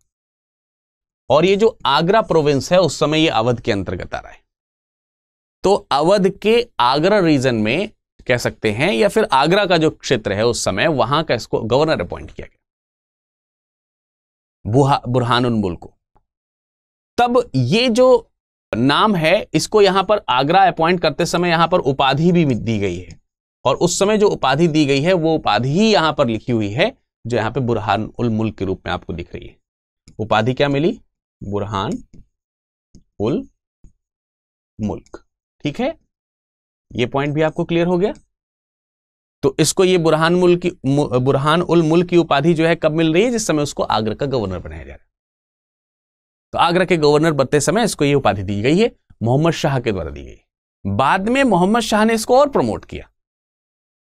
और ये जो आगरा प्रोविंस है उस समय ये अवध के अंतर्गत आ रहा है तो अवध के आगरा रीजन में कह सकते हैं या फिर आगरा का जो क्षेत्र है उस समय वहां का इसको गवर्नर अपॉइंट किया गया बुरहान मुल्क को तब ये जो नाम है इसको यहां पर आगरा अपॉइंट करते समय यहां पर उपाधि भी दी गई है और उस समय जो उपाधि दी गई है वो उपाधि ही यहां पर लिखी हुई है जो यहां पर बुरहान उल मुल्क के रूप में आपको दिख रही है उपाधि क्या मिली बुरहान उल मुल्क ठीक है ये पॉइंट भी आपको क्लियर हो गया तो इसको ये बुरहान मुल की बुरहान उल मुल की उपाधि जो है कब मिल रही है जिस समय उसको आगरा का गवर्नर बनाया जा रहा है तो आगरा के गवर्नर बनते समय इसको ये उपाधि दी गई है मोहम्मद शाह के द्वारा दी गई बाद में मोहम्मद शाह ने इसको और प्रमोट किया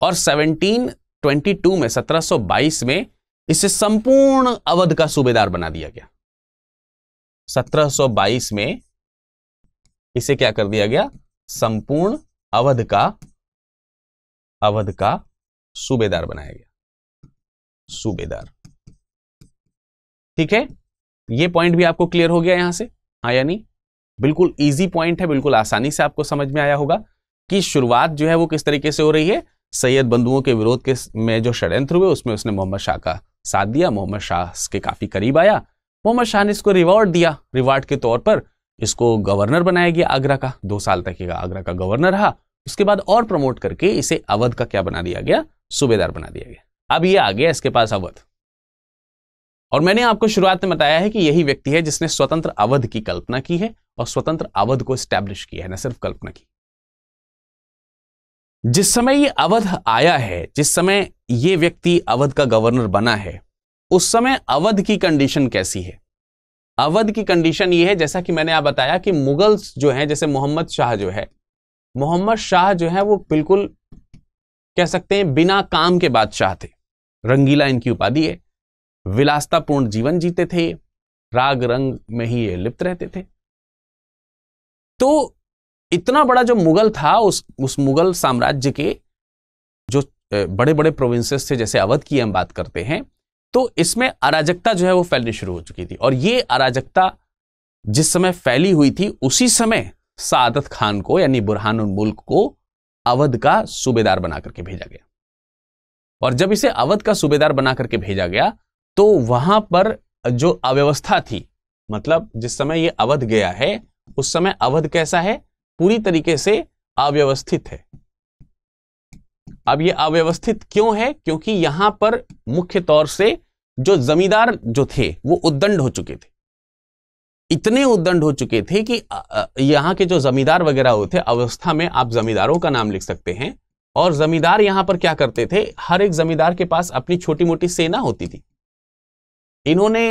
और 1722 में 1722 में इसे संपूर्ण अवध का सूबेदार बना दिया गया 1722 में इसे क्या कर दिया गया संपूर्ण अवध का अवध का सूबेदार बनाया गया सूबेदार ठीक है ये पॉइंट भी आपको क्लियर हो गया यहां से हाँ यानी बिल्कुल इजी पॉइंट है बिल्कुल आसानी से आपको समझ में आया होगा कि शुरुआत जो है वो किस तरीके से हो रही है सैयद बंधुओं के विरोध के में जो षड्यंत्र हुए उसमें उसने मोहम्मद शाह का साथ दिया मोहम्मद शाह के काफी करीब आया मोहम्मद शाह ने इसको रिवॉर्ड दिया रिवार्ड के तौर पर इसको गवर्नर बनाया गया आगरा का दो साल तक आगरा का गवर्नर रहा उसके बाद और प्रमोट करके इसे अवध का क्या बना दिया गया सूबेदार बना दिया गया अब ये आ गया इसके पास अवध और मैंने आपको शुरुआत में बताया है कि यही व्यक्ति है जिसने स्वतंत्र अवध की कल्पना की है और स्वतंत्र अवध को स्टैब्लिश किया है न सिर्फ कल्पना की जिस समय ये अवध आया है जिस समय ये व्यक्ति अवध का गवर्नर बना है उस समय अवध की कंडीशन कैसी है अवध की कंडीशन ये है जैसा कि मैंने आप बताया कि मुगल्स जो हैं जैसे मोहम्मद शाह जो है मोहम्मद शाह जो है वो बिल्कुल कह सकते हैं बिना काम के बादशाह थे रंगीला इनकी उपाधि है विलासतापूर्ण जीवन जीते थे राग रंग में ही ये लिप्त रहते थे तो इतना बड़ा जो मुगल था उस उस मुगल साम्राज्य के जो बड़े बड़े प्रोविंसेस थे जैसे अवध की हम बात करते हैं तो इसमें अराजकता जो है वो फैलनी शुरू हो चुकी थी और ये अराजकता जिस समय फैली हुई थी उसी समय सादत खान को यानी बुरहान मुल्क को अवध का सूबेदार बना करके भेजा गया और जब इसे अवध का सूबेदार बना करके भेजा गया तो वहां पर जो अव्यवस्था थी मतलब जिस समय ये अवध गया है उस समय अवध कैसा है पूरी तरीके से अव्यवस्थित है अब ये अव्यवस्थित क्यों है क्योंकि यहां पर मुख्य तौर से जो जमींदार जो थे वो उद्दंड हो चुके थे इतने उद्दंड हो चुके थे कि यहाँ के जो जमींदार वगैरह होते अवस्था में आप जमींदारों का नाम लिख सकते हैं और जमींदार यहाँ पर क्या करते थे हर एक जमींदार के पास अपनी छोटी मोटी सेना होती थी इन्होंने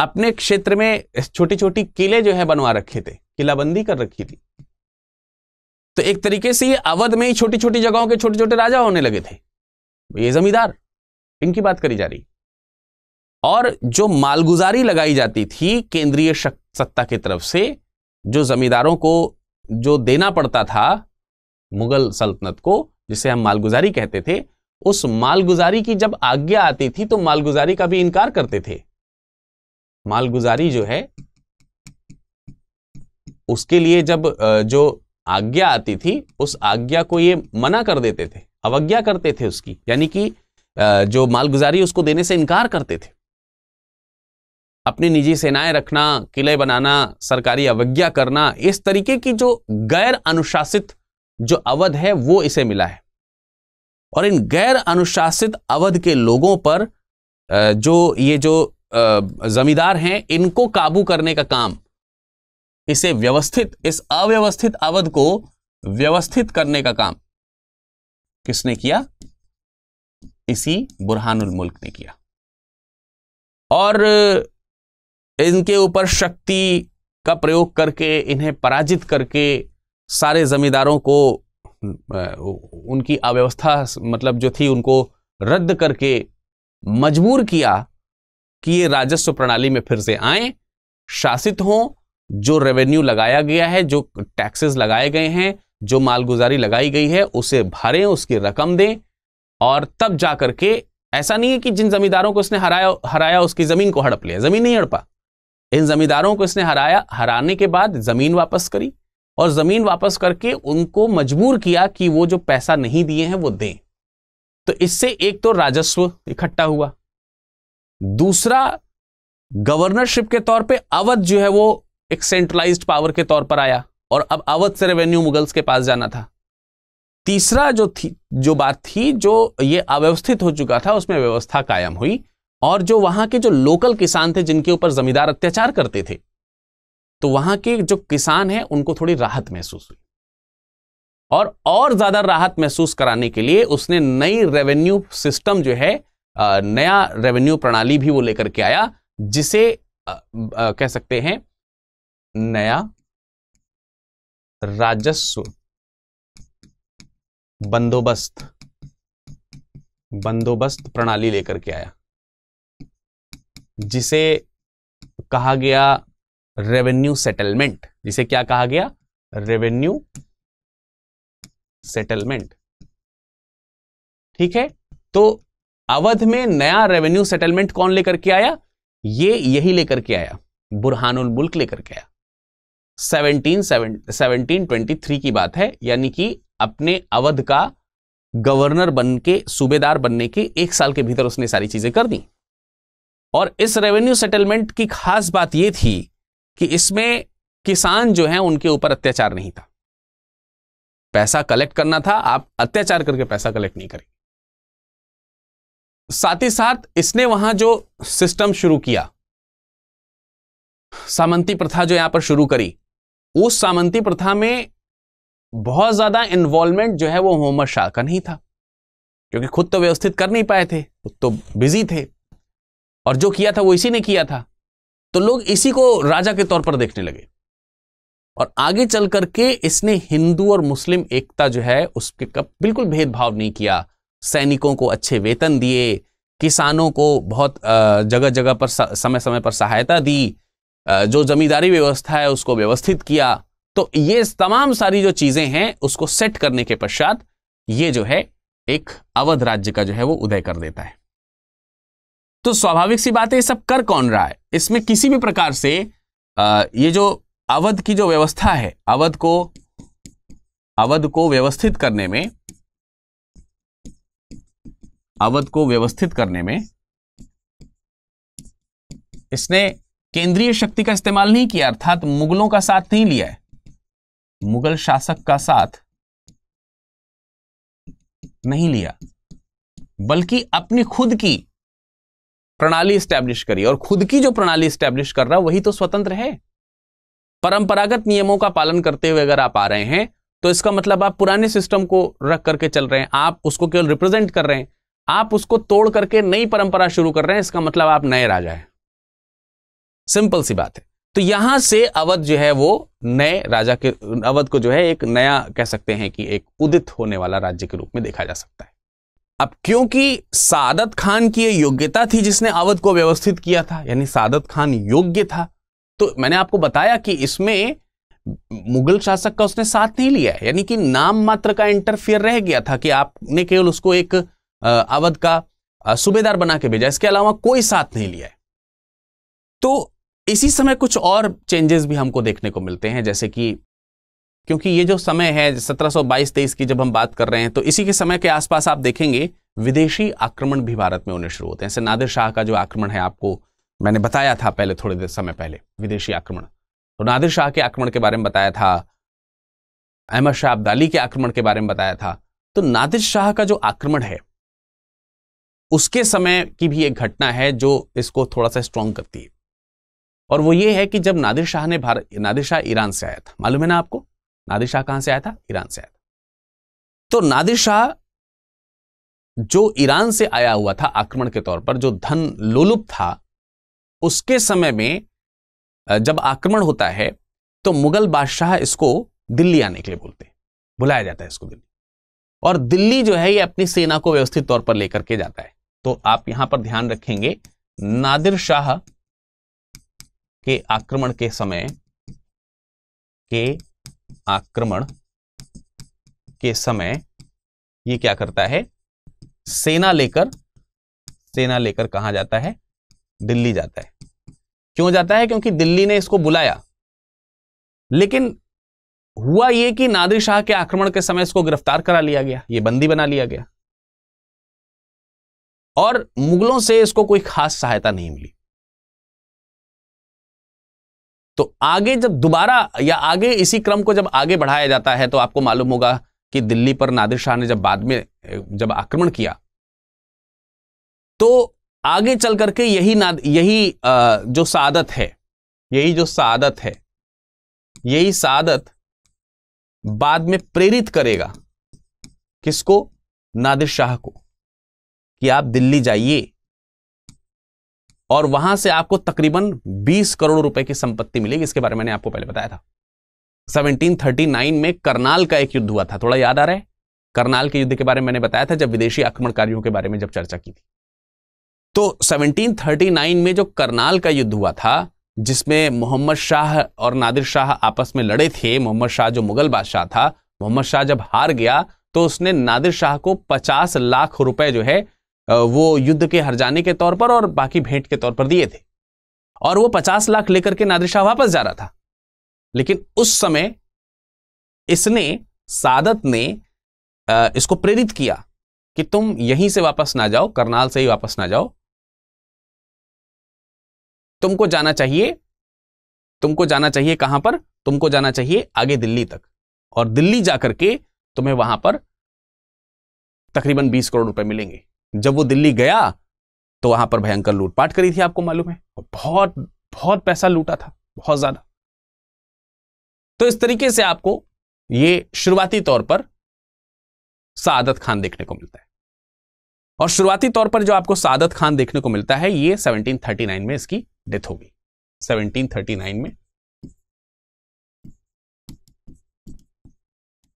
अपने क्षेत्र में छोटी छोटी किले जो है बनवा रखे थे किलाबंदी कर रखी थी तो एक तरीके से ये अवध में ही छोटी छोटी जगहों के छोटे छोटे राजा होने लगे थे ये जमींदार इनकी बात करी जा रही और जो मालगुजारी लगाई जाती थी केंद्रीय सत्ता की तरफ से जो जमींदारों को जो देना पड़ता था मुगल सल्तनत को जिसे हम मालगुजारी कहते थे उस मालगुजारी की जब आज्ञा आती थी तो मालगुजारी का भी इनकार करते थे मालगुजारी जो है उसके लिए जब जो आज्ञा आती थी उस आज्ञा को ये मना कर देते थे अवज्ञा करते थे उसकी यानी कि जो मालगुजारी उसको देने से इनकार करते थे अपनी निजी सेनाएं रखना किले बनाना सरकारी अवज्ञा करना इस तरीके की जो गैर अनुशासित जो अवध है वो इसे मिला है और इन गैर अनुशासित अवध के लोगों पर जो ये जो जमींदार हैं इनको काबू करने का काम इसे व्यवस्थित इस अव्यवस्थित अवध को व्यवस्थित करने का काम किसने किया इसी बुरहानुल मुल्क ने किया और इनके ऊपर शक्ति का प्रयोग करके इन्हें पराजित करके सारे जमींदारों को उनकी अव्यवस्था मतलब जो थी उनको रद्द करके मजबूर किया कि ये राजस्व प्रणाली में फिर से आए शासित हों जो रेवेन्यू लगाया गया है जो टैक्सेस लगाए गए हैं जो मालगुजारी लगाई गई है उसे भरें उसकी रकम दें और तब जा करके ऐसा नहीं है कि जिन जमींदारों को इसने हराया हराया उसकी जमीन को हड़प लिया जमीन नहीं हड़पा इन जमींदारों को इसने हराया हराने के बाद जमीन वापस करी और जमीन वापस करके उनको मजबूर किया कि वो जो पैसा नहीं दिए हैं वो दें तो इससे एक तो राजस्व इकट्ठा हुआ दूसरा गवर्नरशिप के तौर पे अवध जो है वो एक सेंट्रलाइज पावर के तौर पर आया और अब अवध से रेवेन्यू मुगल्स के पास जाना था तीसरा जो थी जो बात थी जो ये अव्यवस्थित हो चुका था उसमें व्यवस्था कायम हुई और जो वहां के जो लोकल किसान थे जिनके ऊपर जमींदार अत्याचार करते थे तो वहां के जो किसान हैं उनको थोड़ी राहत महसूस हुई और और ज़्यादा राहत महसूस कराने के लिए उसने नई रेवेन्यू सिस्टम जो है नया रेवेन्यू प्रणाली भी वो लेकर के आया जिसे कह सकते हैं नया राजस्व बंदोबस्त बंदोबस्त प्रणाली लेकर के आया जिसे कहा गया रेवेन्यू सेटलमेंट जिसे क्या कहा गया रेवेन्यू सेटलमेंट ठीक है तो अवध में नया रेवेन्यू सेटलमेंट कौन लेकर के आया ये यही लेकर के आया बुरहानुल मुल्क लेकर के आया 1723 सेवनटीन ट्वेंटी थ्री की बात है यानी कि अपने अवध का गवर्नर बन के सूबेदार बनने के एक साल के भीतर उसने सारी चीजें कर दी और इस रेवेन्यू सेटलमेंट की खास बात यह थी कि इसमें किसान जो है उनके ऊपर अत्याचार नहीं था पैसा कलेक्ट करना था आप अत्याचार करके पैसा कलेक्ट नहीं करेंगे साथ ही साथ इसने वहां जो सिस्टम शुरू किया सामंती प्रथा जो यहां पर शुरू करी उस सामंती प्रथा में बहुत ज्यादा इन्वॉल्वमेंट जो है वो मोहम्मद शाह का नहीं था क्योंकि खुद तो व्यवस्थित कर नहीं पाए थे खुद तो बिजी थे और जो किया था वो इसी ने किया था तो लोग इसी को राजा के तौर पर देखने लगे और आगे चल करके इसने हिंदू और मुस्लिम एकता जो है उसके कब बिल्कुल भेदभाव नहीं किया सैनिकों को अच्छे वेतन दिए किसानों को बहुत जगह जगह पर समय समय पर सहायता दी जो जमींदारी व्यवस्था है उसको व्यवस्थित किया तो ये तमाम सारी जो चीजें हैं उसको सेट करने के पश्चात ये जो है एक अवध राज्य का जो है वो उदय कर देता है तो स्वाभाविक सी बात है ये सब कर कौन रहा है इसमें किसी भी प्रकार से ये जो अवध की जो व्यवस्था है अवध को अवध को व्यवस्थित करने में अवध को व्यवस्थित करने में इसने केंद्रीय शक्ति का इस्तेमाल नहीं किया अर्थात मुगलों का साथ नहीं लिया है मुगल शासक का साथ नहीं लिया बल्कि अपनी खुद की प्रणाली स्टैब्लिश करी और खुद की जो प्रणाली स्टैब्लिश कर रहा वही तो स्वतंत्र है परंपरागत नियमों का पालन करते हुए अगर आप आ रहे हैं तो इसका मतलब आप पुराने सिस्टम को रख करके चल रहे हैं आप उसको केवल रिप्रेजेंट कर रहे हैं आप उसको तोड़ करके नई परंपरा शुरू कर रहे हैं इसका मतलब आप नए राजा हैं सिंपल सी बात है तो यहां से अवध जो है वो नए राजा के अवध को जो है एक नया कह सकते हैं कि एक उदित होने वाला राज्य के रूप में देखा जा सकता है अब क्योंकि सादत खान की योग्यता थी जिसने अवध को व्यवस्थित किया था यानी सादत खान योग्य था तो मैंने आपको बताया कि इसमें मुगल शासक का उसने साथ नहीं लिया यानी कि नाम मात्र का इंटरफियर रह गया था कि आपने केवल उसको एक अवध का सूबेदार बना के भेजा इसके अलावा कोई साथ नहीं लिया तो इसी समय कुछ और चेंजेस भी हमको देखने को मिलते हैं जैसे कि क्योंकि ये जो समय है 1722-23 की जब हम बात कर रहे हैं तो इसी के समय के आसपास आप देखेंगे विदेशी आक्रमण भी भारत में होने शुरू होते हैं जैसे नादिर शाह का जो आक्रमण है आपको मैंने बताया था पहले थोड़े देर समय पहले विदेशी आक्रमण तो नादिर शाह के आक्रमण के बारे में बताया था अहमद शाह अब्दाली के आक्रमण के बारे में बताया था तो नादिर शाह का जो आक्रमण है उसके समय की भी एक घटना है जो इसको थोड़ा सा स्ट्रांग करती है और वो ये है कि जब नादिर शाह ने भारत नादिर शाह ईरान से आया था मालूम है ना आपको नादिर शाह कहां से आया था ईरान से आया था तो नादिर शाह जो ईरान से आया हुआ था आक्रमण के तौर पर जो धन लोलुप था उसके समय में जब आक्रमण होता है तो मुगल बादशाह इसको दिल्ली आने के लिए बोलते हैं बुलाया जाता है इसको दिल्ली और दिल्ली जो है ये अपनी सेना को व्यवस्थित तौर पर लेकर के जाता है तो आप यहां पर ध्यान रखेंगे नादिर शाह के आक्रमण के समय के आक्रमण के समय ये क्या करता है सेना लेकर सेना लेकर कहा जाता है दिल्ली जाता है क्यों जाता है क्योंकि दिल्ली ने इसको बुलाया लेकिन हुआ यह कि नादिर शाह के आक्रमण के समय इसको गिरफ्तार करा लिया गया ये बंदी बना लिया गया और मुगलों से इसको कोई खास सहायता नहीं मिली तो आगे जब दोबारा या आगे इसी क्रम को जब आगे बढ़ाया जाता है तो आपको मालूम होगा कि दिल्ली पर नादिर शाह ने जब बाद में जब आक्रमण किया तो आगे चल करके यही नाद यही जो सादत है यही जो सादत है यही सादत बाद में प्रेरित करेगा किसको नादिर शाह को कि आप दिल्ली जाइए और वहां से आपको तकरीबन 20 करोड़ रुपए की संपत्ति मिलेगी इसके बारे में आपको पहले बताया था 1739 में करनाल का एक युद्ध हुआ था थोड़ा याद आ रहा है करनाल के युद्ध के बारे में मैंने बताया था जब विदेशी आक्रमणकारियों के बारे में जब चर्चा की थी तो 1739 में जो करनाल का युद्ध हुआ था जिसमें मोहम्मद शाह और नादिर शाह आपस में लड़े थे मोहम्मद शाह जो मुगल बादशाह था मोहम्मद शाह जब हार गया तो उसने नादिर शाह को 50 लाख रुपए जो है वो युद्ध के हरजाने के तौर पर और बाकी भेंट के तौर पर दिए थे और वो पचास लाख लेकर के नादिर शाह वापस जा रहा था लेकिन उस समय इसने सादत ने इसको प्रेरित किया कि तुम यहीं से वापस ना जाओ करनाल से ही वापस ना जाओ तुमको जाना चाहिए तुमको जाना चाहिए कहां पर तुमको जाना चाहिए आगे दिल्ली तक और दिल्ली जाकर के तुम्हें वहां पर तकरीबन बीस करोड़ रुपए मिलेंगे जब वो दिल्ली गया तो वहां पर भयंकर लूटपाट करी थी आपको मालूम है बहुत बहुत पैसा लूटा था बहुत ज्यादा तो इस तरीके से आपको ये शुरुआती तौर पर सादत खान देखने को मिलता है और शुरुआती तौर पर जो आपको सादत खान देखने को मिलता है ये 1739 में इसकी डेथ होगी 1739 में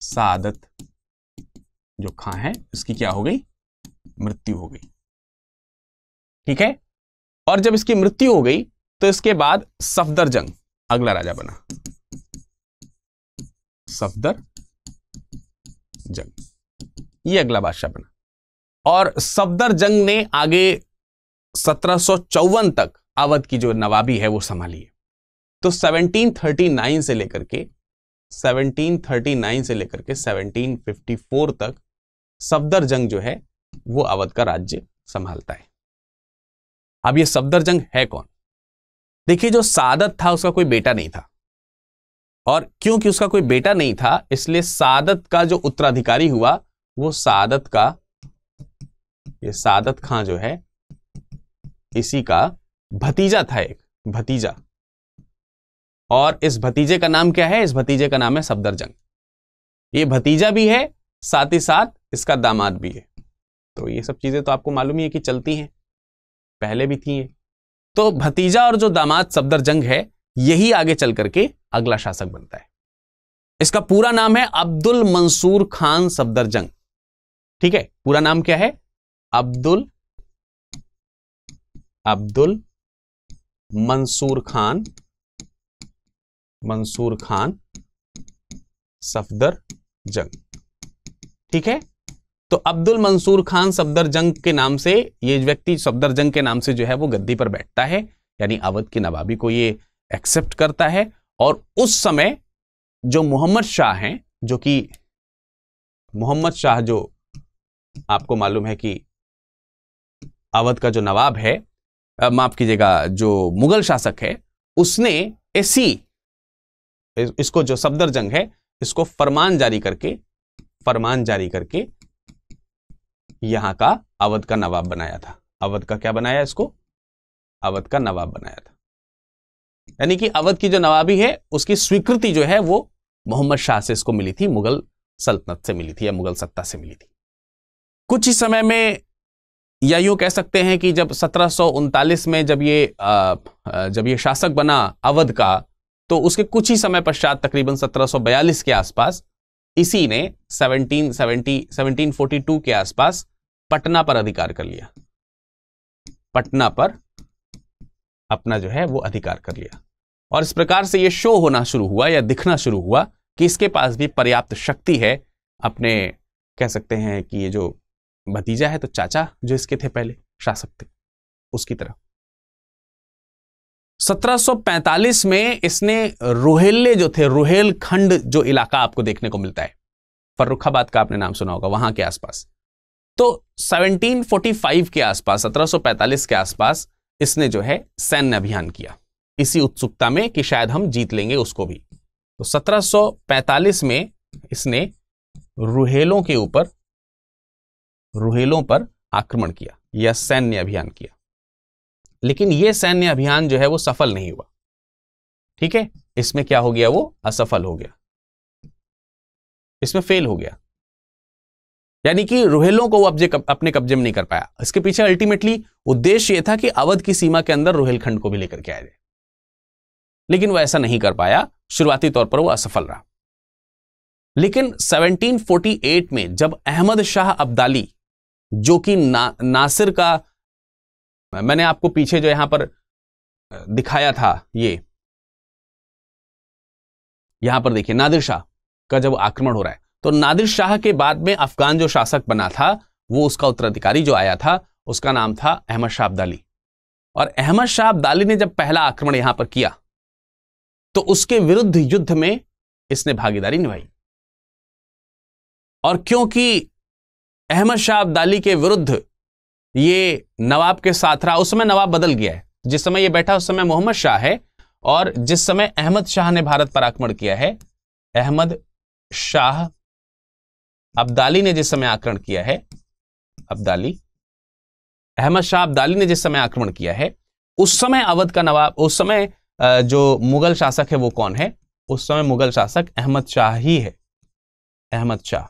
सादत जो खां है इसकी क्या हो गई मृत्यु हो गई ठीक है और जब इसकी मृत्यु हो गई तो इसके बाद सफदर जंग अगला राजा बना सफदर जंग ये अगला बादशाह बना और सफदर जंग ने आगे सत्रह तक अवध की जो नवाबी है वो संभाली है तो 1739 से लेकर के 1739 से लेकर के 1754 तक सफदर जंग जो है वो अवध का राज्य संभालता है अब ये सफदरजंग है कौन देखिए जो सादत था उसका कोई बेटा नहीं था और क्योंकि उसका कोई बेटा नहीं था इसलिए सादत का जो उत्तराधिकारी हुआ वो सादत का ये सादत खां जो है इसी का भतीजा था एक भतीजा और इस भतीजे का नाम क्या है इस भतीजे का नाम है सफदरजंग ये भतीजा भी है साथ ही साथ इसका दामाद भी है तो ये सब चीज़ें तो आपको मालूम ही है कि चलती हैं पहले भी थी तो भतीजा और जो दामाद सफदर जंग है यही आगे चल करके अगला शासक बनता है इसका पूरा नाम है अब्दुल मंसूर खान सफदर जंग ठीक है पूरा नाम क्या है अब्दुल अब्दुल मंसूर खान मंसूर खान सफदर जंग ठीक है तो अब्दुल मंसूर खान सफदर जंग के नाम से ये व्यक्ति सफदर जंग के नाम से जो है वो गद्दी पर बैठता है यानी अवध की नवाबी को ये एक्सेप्ट करता है और उस समय जो मोहम्मद शाह हैं जो कि मोहम्मद शाह जो आपको मालूम है कि अवध का जो नवाब है माफ कीजिएगा जो मुगल शासक है उसने ऐसी इसको जो सफदर जंग है इसको फरमान जारी करके फरमान जारी करके यहां का अवध का नवाब बनाया था अवध का क्या बनाया इसको अवध का नवाब बनाया था यानी कि अवध की जो नवाबी है उसकी स्वीकृति जो है वो मोहम्मद शाह से इसको मिली थी मुगल सल्तनत से मिली थी या मुगल सत्ता से मिली थी कुछ ही समय में या यूं कह सकते हैं कि जब सत्रह में जब ये जब ये शासक बना अवध का तो उसके कुछ ही समय पश्चात तकरीबन 1742 के आसपास इसी ने 1770 1742 के आसपास पटना पर अधिकार कर लिया पटना पर अपना जो है वो अधिकार कर लिया और इस प्रकार से ये शो होना शुरू हुआ या दिखना शुरू हुआ कि इसके पास भी पर्याप्त शक्ति है अपने कह सकते हैं कि ये जो भतीजा है तो चाचा जो इसके थे पहले शासक थे उसकी तरह 1745 में इसने रोहेले जो थे रोहेल खंड जो इलाका आपको देखने को मिलता है फर्रुखाबाद का आपने नाम सुना होगा वहां के आसपास तो 1745 के आसपास 1745 के आसपास इसने जो है सैन्य अभियान किया इसी उत्सुकता में कि शायद हम जीत लेंगे उसको भी तो 1745 में इसने रुहेलों के ऊपर रुहेलों पर आक्रमण किया या सैन्य अभियान किया लेकिन यह सैन्य अभियान जो है वो सफल नहीं हुआ ठीक है इसमें क्या हो गया वो असफल हो गया इसमें फेल हो गया यानी कि रोहेलों को वो अब अपने अपने कब्जे में नहीं कर पाया इसके पीछे अल्टीमेटली उद्देश्य यह था कि अवध की सीमा के अंदर रोहेलखंड को भी लेकर के आया जाए लेकिन वह ऐसा नहीं कर पाया शुरुआती तौर पर वह असफल रहा लेकिन 1748 में जब अहमद शाह अब्दाली जो कि ना, नासिर का मैंने आपको पीछे जो यहां पर दिखाया था ये यहां पर देखिए नादिर शाह का जब आक्रमण हो रहा है तो नादिर शाह के बाद में अफगान जो शासक बना था वो उसका उत्तराधिकारी जो आया था उसका नाम था अहमद शाह अब्दाली और अहमद शाह अब्दाली ने जब पहला आक्रमण यहां पर किया तो उसके विरुद्ध युद्ध में इसने भागीदारी निभाई और क्योंकि अहमद शाह अब्दाली के विरुद्ध ये नवाब के साथ रहा उस समय नवाब बदल गया है जिस समय ये बैठा उस समय मोहम्मद शाह है और जिस समय अहमद शाह ने भारत पर आक्रमण किया है अहमद शाह अब्दाली ने जिस समय आक्रमण किया है अब्दाली अहमद शाह अब्दाली ने जिस समय आक्रमण किया है उस समय अवध का नवाब उस समय जो मुगल शासक है वो कौन है उस समय मुगल शासक अहमद शाह ही है अहमद शाह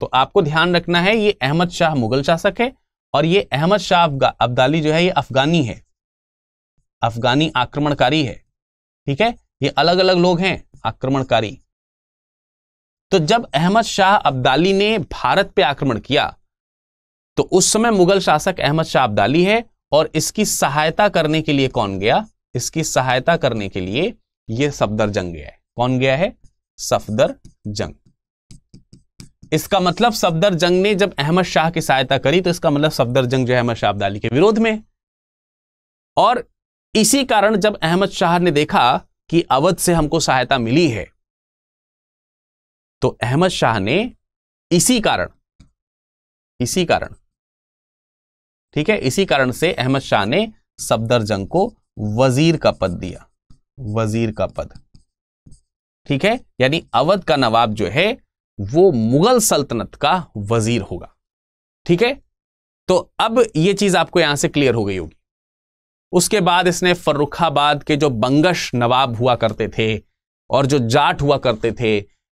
तो आपको ध्यान रखना है ये अहमद शाह मुगल शासक है और ये अहमद शाह अब्दाली जो है ये अफगानी है अफगानी आक्रमणकारी है ठीक है ये अलग अलग लोग हैं आक्रमणकारी तो जब अहमद शाह अब्दाली ने भारत पे आक्रमण किया तो उस समय मुगल शासक अहमद शाह अब्दाली है और इसकी सहायता करने के लिए कौन गया इसकी सहायता करने के लिए यह सफदर जंग गया है कौन गया है सफदर जंग इसका मतलब सफदर जंग ने जब अहमद शाह की सहायता करी तो इसका मतलब सफदर जंग जो है अहमद शाह अब्दाली के विरोध में और इसी कारण जब अहमद शाह ने देखा कि अवध से हमको सहायता मिली है तो अहमद शाह ने इसी कारण इसी कारण ठीक है इसी कारण से अहमद शाह ने सफदर जंग को वजीर का पद दिया वजीर का पद ठीक है यानी अवध का नवाब जो है वो मुगल सल्तनत का वजीर होगा ठीक है तो अब ये चीज आपको यहां से क्लियर हो गई होगी उसके बाद इसने फर्रुखाबाद के जो बंगश नवाब हुआ करते थे और जो जाट हुआ करते थे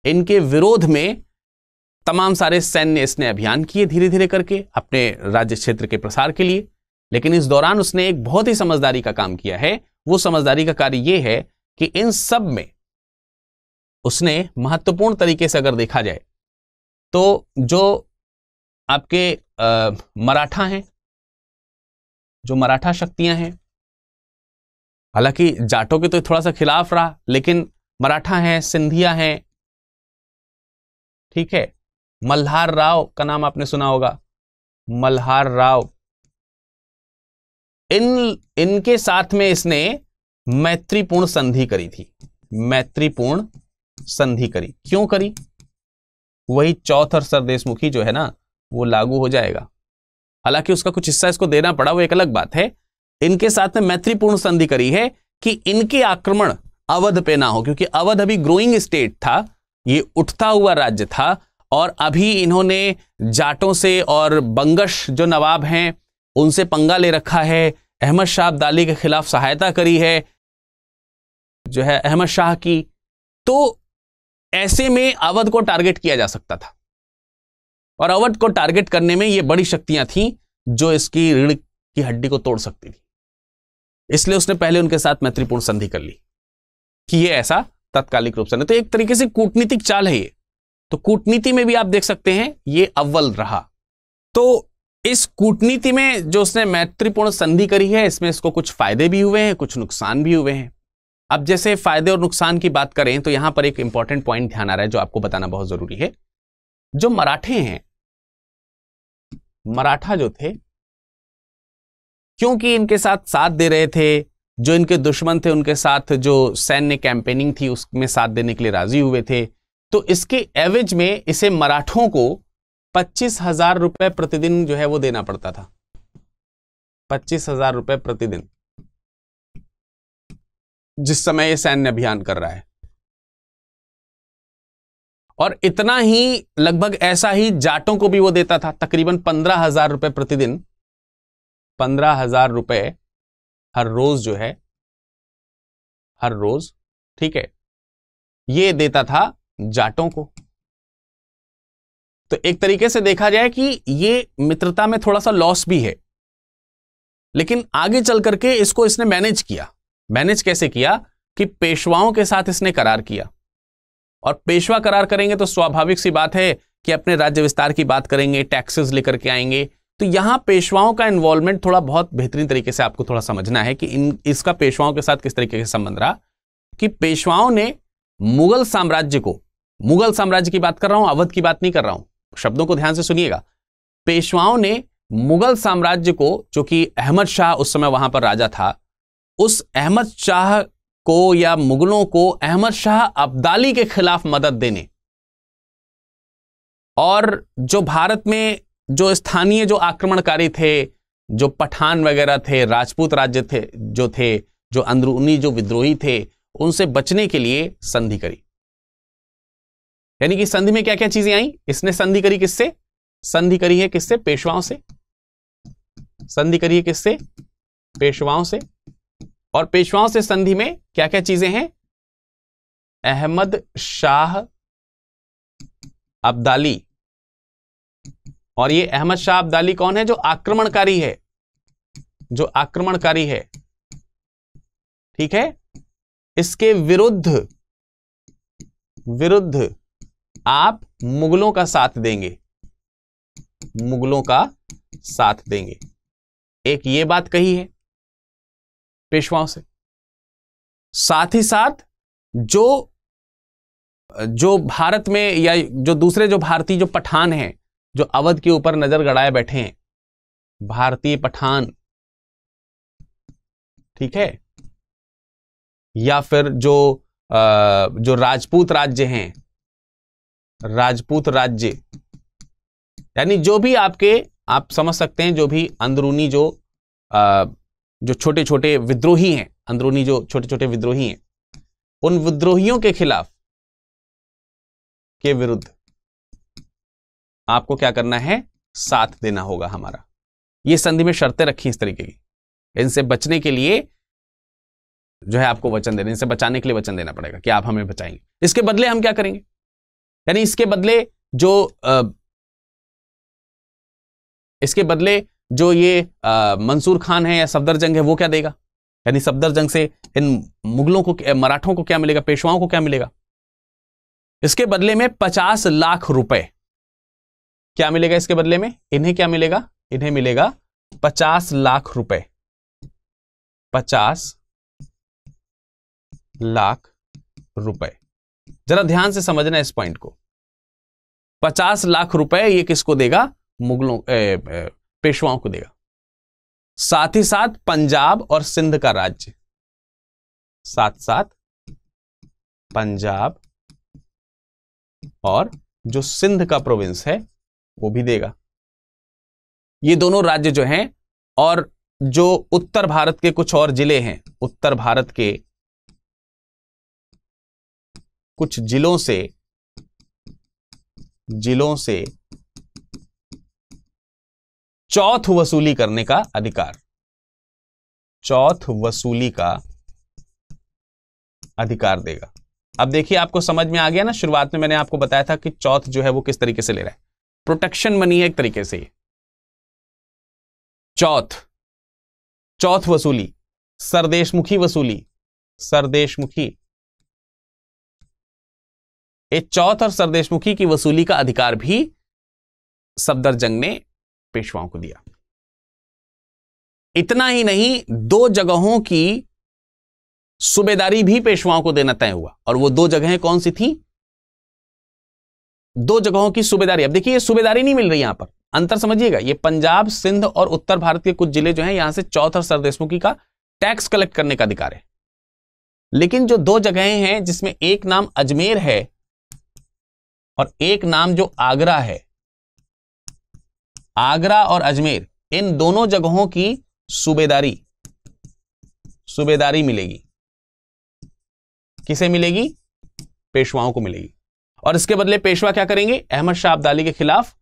इनके विरोध में तमाम सारे सैन्य इसने अभियान किए धीरे धीरे करके अपने राज्य क्षेत्र के प्रसार के लिए लेकिन इस दौरान उसने एक बहुत ही समझदारी का काम किया है वो समझदारी का कार्य यह है कि इन सब में उसने महत्वपूर्ण तरीके से अगर देखा जाए तो जो आपके आ, मराठा हैं जो मराठा शक्तियां हैं हालांकि जाटों के तो थोड़ा सा खिलाफ रहा लेकिन मराठा हैं सिंधिया हैं ठीक है मल्हार राव का नाम आपने सुना होगा मल्हार राव इन इनके साथ में इसने मैत्रीपूर्ण संधि करी थी मैत्रीपूर्ण संधि करी क्यों करी वही चौथ और जो है ना वो लागू हो जाएगा हालांकि उसका कुछ हिस्सा इसको देना पड़ा वो एक अलग बात है इनके साथ में मैत्रीपूर्ण संधि करी है कि इनके आक्रमण अवध पे ना हो क्योंकि अवध अभी ग्रोइंग स्टेट था ये उठता हुआ राज्य था और अभी इन्होंने जाटों से और बंगश जो नवाब हैं उनसे पंगा ले रखा है अहमद शाह अब्दाली के खिलाफ सहायता करी है जो है अहमद शाह की तो ऐसे में अवध को टारगेट किया जा सकता था और अवध को टारगेट करने में ये बड़ी शक्तियां थीं जो इसकी रीढ़ की हड्डी को तोड़ सकती थी इसलिए उसने पहले उनके साथ मैत्रीपूर्ण संधि कर ली कि ये ऐसा तत्कालिक रूप से तो एक तरीके से कूटनीतिक चाल है ये तो कूटनीति में भी आप देख सकते हैं ये अव्वल रहा तो इस कूटनीति में जो उसने मैत्रीपूर्ण संधि करी है इसमें इसको कुछ फायदे भी हुए हैं कुछ नुकसान भी हुए हैं अब जैसे फायदे और नुकसान की बात करें तो यहां पर एक इंपॉर्टेंट पॉइंट ध्यान आ रहा है जो आपको बताना बहुत जरूरी है जो मराठे हैं मराठा जो थे क्योंकि इनके साथ साथ दे रहे थे जो इनके दुश्मन थे उनके साथ जो सैन्य कैंपेनिंग थी उसमें साथ देने के लिए राजी हुए थे तो इसके एवरेज में इसे मराठों को पच्चीस हजार रुपये प्रतिदिन जो है वो देना पड़ता था पच्चीस हजार रुपये प्रतिदिन जिस समय ये सैन्य अभियान कर रहा है और इतना ही लगभग ऐसा ही जाटों को भी वो देता था तकरीबन पंद्रह हजार रुपये प्रतिदिन पंद्रह हजार रुपये हर रोज जो है हर रोज ठीक है ये देता था जाटों को तो एक तरीके से देखा जाए कि ये मित्रता में थोड़ा सा लॉस भी है लेकिन आगे चल करके इसको इसने मैनेज किया मैनेज कैसे किया कि पेशवाओं के साथ इसने करार किया और पेशवा करार करेंगे तो स्वाभाविक सी बात है कि अपने राज्य विस्तार की बात करेंगे टैक्सेस लेकर के आएंगे तो यहां पेशवाओं का इन्वॉल्वमेंट थोड़ा बहुत बेहतरीन तरीके से आपको थोड़ा समझना है कि इन इसका पेशवाओं के साथ किस तरीके से संबंध रहा कि पेशवाओं ने मुगल साम्राज्य को मुगल साम्राज्य की बात कर रहा हूं अवध की बात नहीं कर रहा हूं शब्दों को ध्यान से सुनिएगा पेशवाओं ने मुगल साम्राज्य को जो कि अहमद शाह उस समय वहां पर राजा था उस अहमद शाह को या मुगलों को अहमद शाह अब्दाली के खिलाफ मदद देने और जो भारत में जो स्थानीय जो आक्रमणकारी थे जो पठान वगैरह थे राजपूत राज्य थे जो थे जो अंदरूनी जो विद्रोही थे उनसे बचने के लिए संधि करी यानी कि संधि में क्या क्या चीजें आई इसने संधि करी किससे संधि करी है किससे पेशवाओं से संधि करी है किससे पेशवाओं से और पेशवाओं से संधि में क्या क्या चीजें हैं अहमद शाह अब्दाली और ये अहमद शाह अब्दाली कौन है जो आक्रमणकारी है जो आक्रमणकारी है ठीक है इसके विरुद्ध विरुद्ध आप मुगलों का साथ देंगे मुगलों का साथ देंगे एक ये बात कही है पेशवाओं से साथ ही साथ जो जो भारत में या जो दूसरे जो भारतीय जो पठान हैं जो अवध के ऊपर नजर गड़ाए बैठे हैं भारतीय पठान ठीक है या फिर जो आ, जो राजपूत राज्य हैं राजपूत राज्य यानी जो भी आपके आप समझ सकते हैं जो भी अंदरूनी जो आ, जो छोटे छोटे विद्रोही हैं अंदरूनी जो छोटे छोटे विद्रोही हैं उन विद्रोहियों के खिलाफ के विरुद्ध आपको क्या करना है साथ देना होगा हमारा ये संधि में शर्तें रखी इस तरीके की इनसे बचने के लिए जो है आपको वचन देना इनसे बचाने के लिए वचन देना पड़ेगा कि आप हमें बचाएंगे इसके बदले हम क्या करेंगे यानी इसके बदले जो आ, इसके बदले जो ये मंसूर खान है या सफदरजंग है वो क्या देगा यानी सफदरजंग से इन मुगलों को मराठों को क्या मिलेगा पेशवाओं को क्या मिलेगा इसके बदले में पचास लाख रुपए क्या मिलेगा इसके बदले में इन्हें क्या मिलेगा इन्हें मिलेगा पचास लाख रुपए पचास लाख रुपए जरा ध्यान से समझना इस पॉइंट को पचास लाख रुपए ये किसको देगा मुगलों पेशवाओं को देगा साथ ही साथ पंजाब और सिंध का राज्य साथ साथ पंजाब और जो सिंध का प्रोविंस है वो भी देगा ये दोनों राज्य जो हैं और जो उत्तर भारत के कुछ और जिले हैं उत्तर भारत के कुछ जिलों से जिलों से चौथ वसूली करने का अधिकार चौथ वसूली का अधिकार देगा अब देखिए आपको समझ में आ गया ना शुरुआत में मैंने आपको बताया था कि चौथ जो है वो किस तरीके से ले रहा है प्रोटेक्शन बनी है एक तरीके से चौथ चौथ वसूली सरदेशमुखी वसूली सरदेशमुखी ये चौथ और सरदेशमुखी की वसूली का अधिकार भी सफदर जंग ने पेशवाओं को दिया इतना ही नहीं दो जगहों की सूबेदारी भी पेशवाओं को देना तय हुआ और वो दो जगहें कौन सी थी दो जगहों की सूबेदारी अब देखिए ये सूबेदारी नहीं मिल रही यहां पर अंतर समझिएगा ये पंजाब सिंध और उत्तर भारत के कुछ जिले जो हैं यहां से चौथर सरदेशमुखी का टैक्स कलेक्ट करने का अधिकार है लेकिन जो दो जगहें हैं जिसमें एक नाम अजमेर है और एक नाम जो आगरा है आगरा और अजमेर इन दोनों जगहों की सूबेदारी सूबेदारी मिलेगी किसे मिलेगी पेशवाओं को मिलेगी और इसके बदले पेशवा क्या करेंगे अहमद शाह अब्दाली के खिलाफ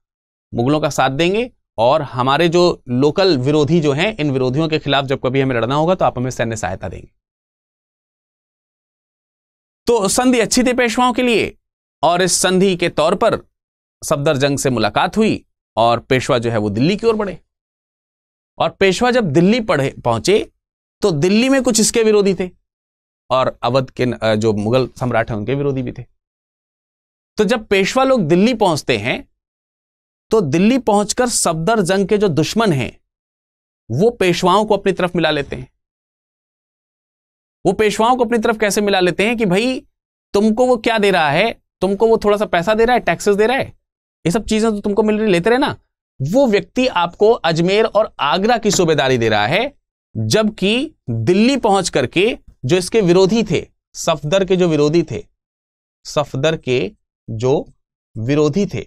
मुगलों का साथ देंगे और हमारे जो लोकल विरोधी जो हैं इन विरोधियों के खिलाफ जब कभी हमें लड़ना होगा तो आप हमें सैन्य सहायता देंगे तो संधि अच्छी थी पेशवाओं के लिए और इस संधि के तौर पर सफदर जंग से मुलाकात हुई और पेशवा जो है वो दिल्ली की ओर बढ़े और पेशवा जब दिल्ली पढ़े पहुंचे तो दिल्ली में कुछ इसके विरोधी थे और अवध के जो मुगल सम्राट हैं उनके विरोधी भी थे तो जब पेशवा लोग दिल्ली पहुंचते हैं तो दिल्ली पहुंचकर सफदर जंग के जो दुश्मन हैं वो पेशवाओं को अपनी तरफ मिला लेते हैं वो पेशवाओं को अपनी तरफ कैसे मिला लेते हैं कि भाई तुमको वो क्या दे रहा है तुमको वो थोड़ा सा पैसा दे रहा है टैक्सेस दे रहा है ये सब चीजें तो तुमको मिल रही लेते रहे ना वो व्यक्ति आपको अजमेर और आगरा की सूबेदारी दे रहा है जबकि दिल्ली पहुंच करके जो इसके विरोधी थे सफदर के जो विरोधी थे सफदर के जो विरोधी थे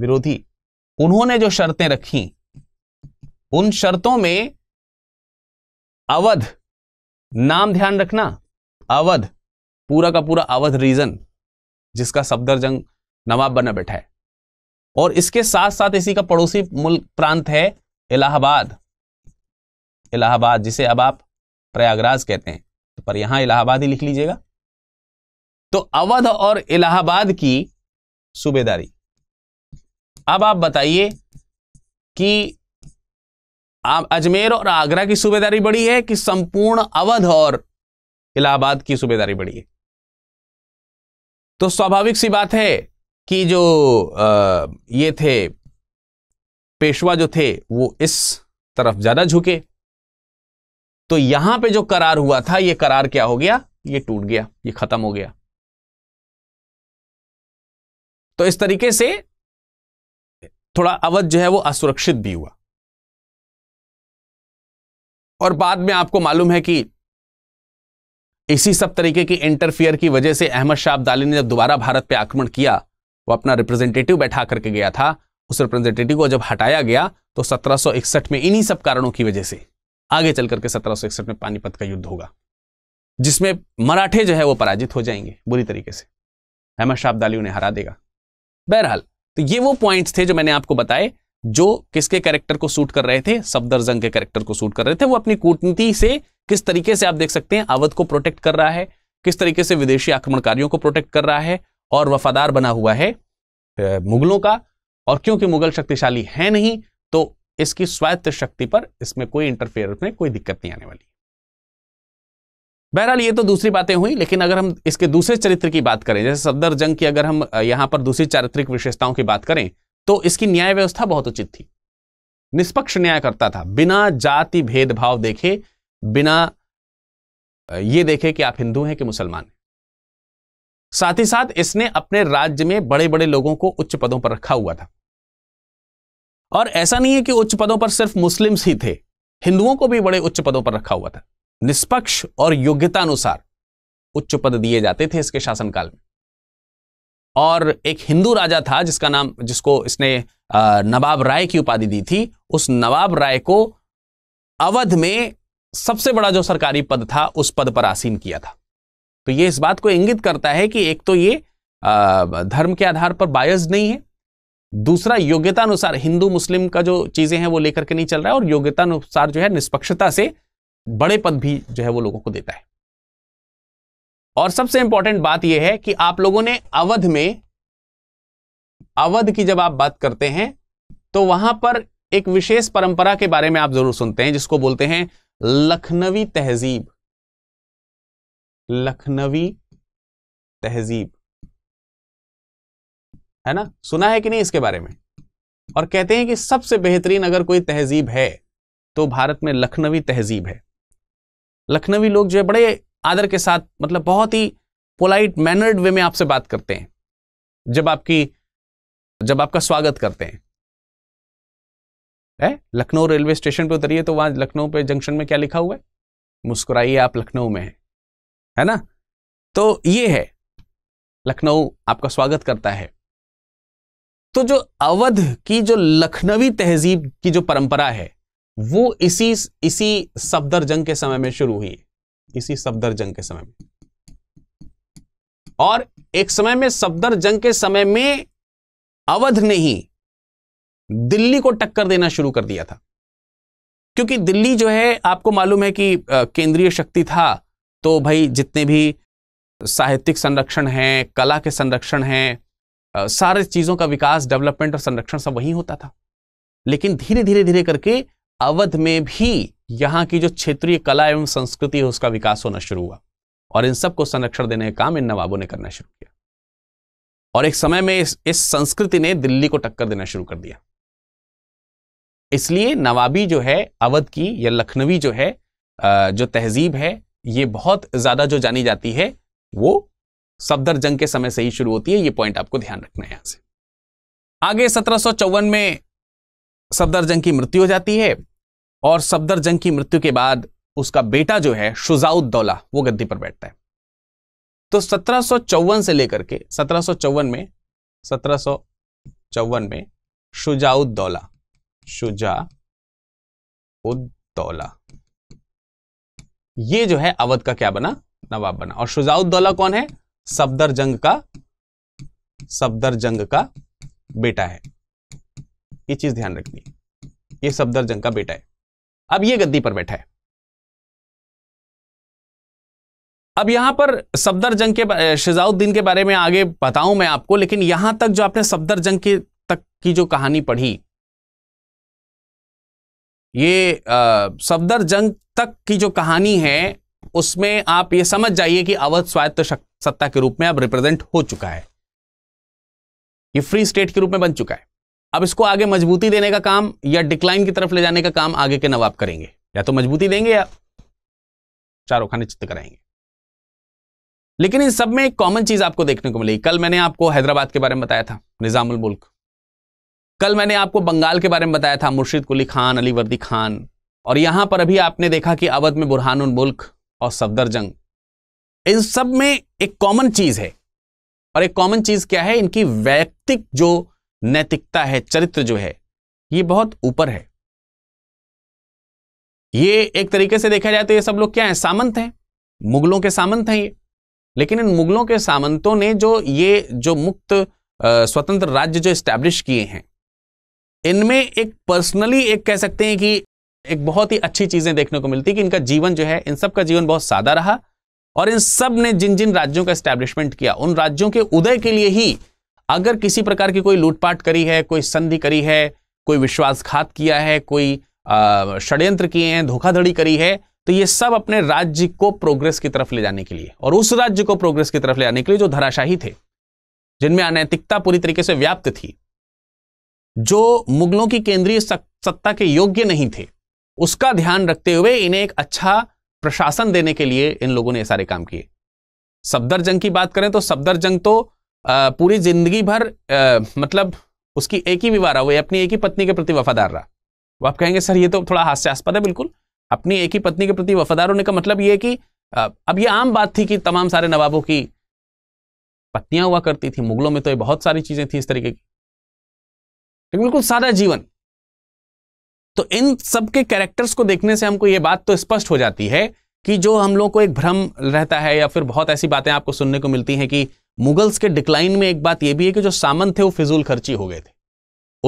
विरोधी उन्होंने जो शर्तें रखी उन शर्तों में अवध नाम ध्यान रखना अवध पूरा का पूरा अवध रीजन जिसका सफदरजंग नवाब बना बैठा है और इसके साथ साथ इसी का पड़ोसी मुल्क प्रांत है इलाहाबाद इलाहाबाद जिसे अब आप प्रयागराज कहते हैं तो पर यहां इलाहाबाद ही लिख लीजिएगा तो अवध और इलाहाबाद की सूबेदारी अब आप बताइए कि आप अजमेर और आगरा की सूबेदारी बड़ी है कि संपूर्ण अवध और इलाहाबाद की सूबेदारी बड़ी है तो स्वाभाविक सी बात है कि जो आ, ये थे पेशवा जो थे वो इस तरफ ज्यादा झुके तो यहां पे जो करार हुआ था ये करार क्या हो गया ये टूट गया ये खत्म हो गया तो इस तरीके से थोड़ा अवध जो है वो असुरक्षित भी हुआ और बाद में आपको मालूम है कि इसी सब तरीके की इंटरफियर की वजह से अहमद शाह अब्दाली ने जब दोबारा भारत पे आक्रमण किया वो अपना रिप्रेजेंटेटिव बैठा करके गया था उस रिप्रेजेंटेटिव को जब हटाया गया तो 1761 में इन्हीं सब कारणों की वजह से आगे चल करके 1761 में पानीपत का युद्ध होगा जिसमें मराठे जो है वो पराजित हो जाएंगे बुरी तरीके से अहमद शाह अब्दाली उन्हें हरा देगा बहरहाल तो ये वो पॉइंट्स थे जो मैंने आपको बताए जो किसके कैरेक्टर को सूट कर रहे थे सफदरजंग के कैरेक्टर को सूट कर रहे थे वो अपनी कूटनीति से किस तरीके से आप देख सकते हैं अवध को प्रोटेक्ट कर रहा है किस तरीके से विदेशी आक्रमणकारियों को प्रोटेक्ट कर रहा है और वफादार बना हुआ है मुगलों का और क्योंकि मुगल शक्तिशाली है नहीं तो इसकी स्वायत्त शक्ति पर इसमें कोई इंटरफेयर में कोई दिक्कत नहीं आने वाली बहरहाल ये तो दूसरी बातें हुई लेकिन अगर हम इसके दूसरे चरित्र की बात करें जैसे सफदर जंग की अगर हम यहाँ पर दूसरी चारित्रिक विशेषताओं की बात करें तो इसकी न्याय व्यवस्था बहुत उचित थी निष्पक्ष न्याय करता था बिना जाति भेदभाव देखे बिना ये देखे कि आप हिंदू हैं कि मुसलमान हैं साथ ही साथ इसने अपने राज्य में बड़े बड़े लोगों को उच्च पदों पर रखा हुआ था और ऐसा नहीं है कि उच्च पदों पर सिर्फ मुस्लिम्स ही थे हिंदुओं को भी बड़े उच्च पदों पर रखा हुआ था निष्पक्ष और योग्यता अनुसार उच्च पद दिए जाते थे इसके शासनकाल में और एक हिंदू राजा था जिसका नाम जिसको इसने नवाब राय की उपाधि दी थी उस नवाब राय को अवध में सबसे बड़ा जो सरकारी पद था उस पद पर आसीन किया था तो ये इस बात को इंगित करता है कि एक तो ये धर्म के आधार पर बायस नहीं है दूसरा योग्यता अनुसार हिंदू मुस्लिम का जो चीजें हैं वो लेकर के नहीं चल रहा है और योग्यता अनुसार जो है निष्पक्षता से बड़े पद भी जो है वो लोगों को देता है और सबसे इंपॉर्टेंट बात यह है कि आप लोगों ने अवध में अवध की जब आप बात करते हैं तो वहां पर एक विशेष परंपरा के बारे में आप जरूर सुनते हैं जिसको बोलते हैं लखनवी तहजीब लखनवी तहजीब है ना सुना है कि नहीं इसके बारे में और कहते हैं कि सबसे बेहतरीन अगर कोई तहजीब है तो भारत में लखनवी तहजीब है लखनवी लोग जो है बड़े आदर के साथ मतलब बहुत ही पोलाइट मैनर्ड वे में आपसे बात करते हैं जब आपकी जब आपका स्वागत करते हैं है लखनऊ रेलवे स्टेशन पे उतरिए तो वहां लखनऊ पे जंक्शन में क्या लिखा हुआ है मुस्कुराइए आप लखनऊ में है है ना तो ये है लखनऊ आपका स्वागत करता है तो जो अवध की जो लखनवी तहजीब की जो परंपरा है वो इसी इसी सफदर जंग के समय में शुरू हुई इसी सफदर जंग के समय में और एक समय में सफदर जंग के समय में अवध ने ही दिल्ली को टक्कर देना शुरू कर दिया था क्योंकि दिल्ली जो है आपको मालूम है कि केंद्रीय शक्ति था तो भाई जितने भी साहित्यिक संरक्षण हैं कला के संरक्षण हैं सारे चीज़ों का विकास डेवलपमेंट और संरक्षण सब वहीं होता था लेकिन धीरे धीरे धीरे करके अवध में भी यहाँ की जो क्षेत्रीय कला एवं संस्कृति है उसका विकास होना शुरू हुआ और इन सबको संरक्षण देने का काम इन नवाबों ने करना शुरू किया और एक समय में इस, इस संस्कृति ने दिल्ली को टक्कर देना शुरू कर दिया इसलिए नवाबी जो है अवध की या लखनवी जो है जो तहजीब है ये बहुत ज़्यादा जो जानी जाती है वो सफदर जंग के समय से ही शुरू होती है ये पॉइंट आपको ध्यान रखना है यहां से आगे सत्रह में सफदरजंग की मृत्यु हो जाती है और सफदरजंग की मृत्यु के बाद उसका बेटा जो है शुजाउद्दौला वो गद्दी पर बैठता है तो सत्रह से लेकर के सत्रह में सत्रह में शुजाउद्दौला शुजा उद्दौला ये जो है अवध का क्या बना नवाब बना और शुजाउद्दौला कौन है सफदर जंग का सफदर जंग का बेटा है ये चीज ध्यान रखनी ये सफदरजंग का बेटा है अब ये गद्दी पर बैठा है अब यहां पर सफदरजंग के शिजाउद्दीन के बारे में आगे बताऊं मैं आपको लेकिन यहां तक जो आपने सफदरजंग के तक की जो कहानी पढ़ी ये सफदरजंग तक की जो कहानी है उसमें आप ये समझ जाइए कि अवध स्वायत्त सत्ता के रूप में अब रिप्रेजेंट हो चुका है ये फ्री स्टेट के रूप में बन चुका है अब इसको आगे मजबूती देने का काम या डिक्लाइन की तरफ ले जाने का काम आगे के नवाब करेंगे या तो मजबूती देंगे या चारों खाने चित्त कराएंगे लेकिन इन सब में एक कॉमन चीज आपको देखने को मिली कल मैंने आपको हैदराबाद के बारे में बताया था निजामुल मुल्क कल मैंने आपको बंगाल के बारे में बताया था मुर्शिद कुली खान अली वर्दी खान और यहां पर अभी आपने देखा कि अवध में बुरहान मुल्क और सफदर जंग इन सब में एक कॉमन चीज है और एक कॉमन चीज क्या है इनकी व्यक्तिक जो नैतिकता है चरित्र जो है ये बहुत ऊपर है ये एक तरीके से देखा जाए तो ये सब लोग क्या है सामंत हैं मुगलों के सामंत हैं ये लेकिन इन मुगलों के सामंतों ने जो ये जो मुक्त स्वतंत्र राज्य जो स्टैब्लिश किए हैं इनमें एक पर्सनली एक कह सकते हैं कि एक बहुत ही अच्छी चीजें देखने को मिलती कि इनका जीवन जो है इन सबका जीवन बहुत सादा रहा और इन सब ने जिन जिन राज्यों का स्टैब्लिशमेंट किया उन राज्यों के उदय के लिए ही अगर किसी प्रकार की कोई लूटपाट करी है कोई संधि करी है कोई विश्वासघात किया है कोई षड्यंत्र किए हैं धोखाधड़ी करी है तो ये सब अपने राज्य को प्रोग्रेस की तरफ ले जाने के लिए और उस राज्य को प्रोग्रेस की तरफ ले जाने के लिए जो धराशाही थे जिनमें अनैतिकता पूरी तरीके से व्याप्त थी जो मुगलों की केंद्रीय सत्ता के योग्य नहीं थे उसका ध्यान रखते हुए इन्हें एक अच्छा प्रशासन देने के लिए इन लोगों ने सारे काम किए सफदर जंग की बात करें तो सफदर जंग तो पूरी जिंदगी भर मतलब उसकी एक ही विवाह रहा वो अपनी एक ही पत्नी के प्रति वफादार रहा वो आप कहेंगे सर ये तो थोड़ा हास्यास्पद है बिल्कुल अपनी एक ही पत्नी के प्रति वफादार होने का मतलब ये कि अब ये आम बात थी कि तमाम सारे नवाबों की पत्नियां हुआ करती थी मुगलों में तो ये बहुत सारी चीजें थी इस तरीके की लेकिन बिल्कुल सादा जीवन तो इन सबके कैरेक्टर्स को देखने से हमको ये बात तो स्पष्ट हो जाती है कि जो हम लोग को एक भ्रम रहता है या फिर बहुत ऐसी बातें आपको सुनने को मिलती हैं कि मुगल्स के डिक्लाइन में एक बात यह भी है कि जो सामंत थे वो फिजूल खर्ची हो गए थे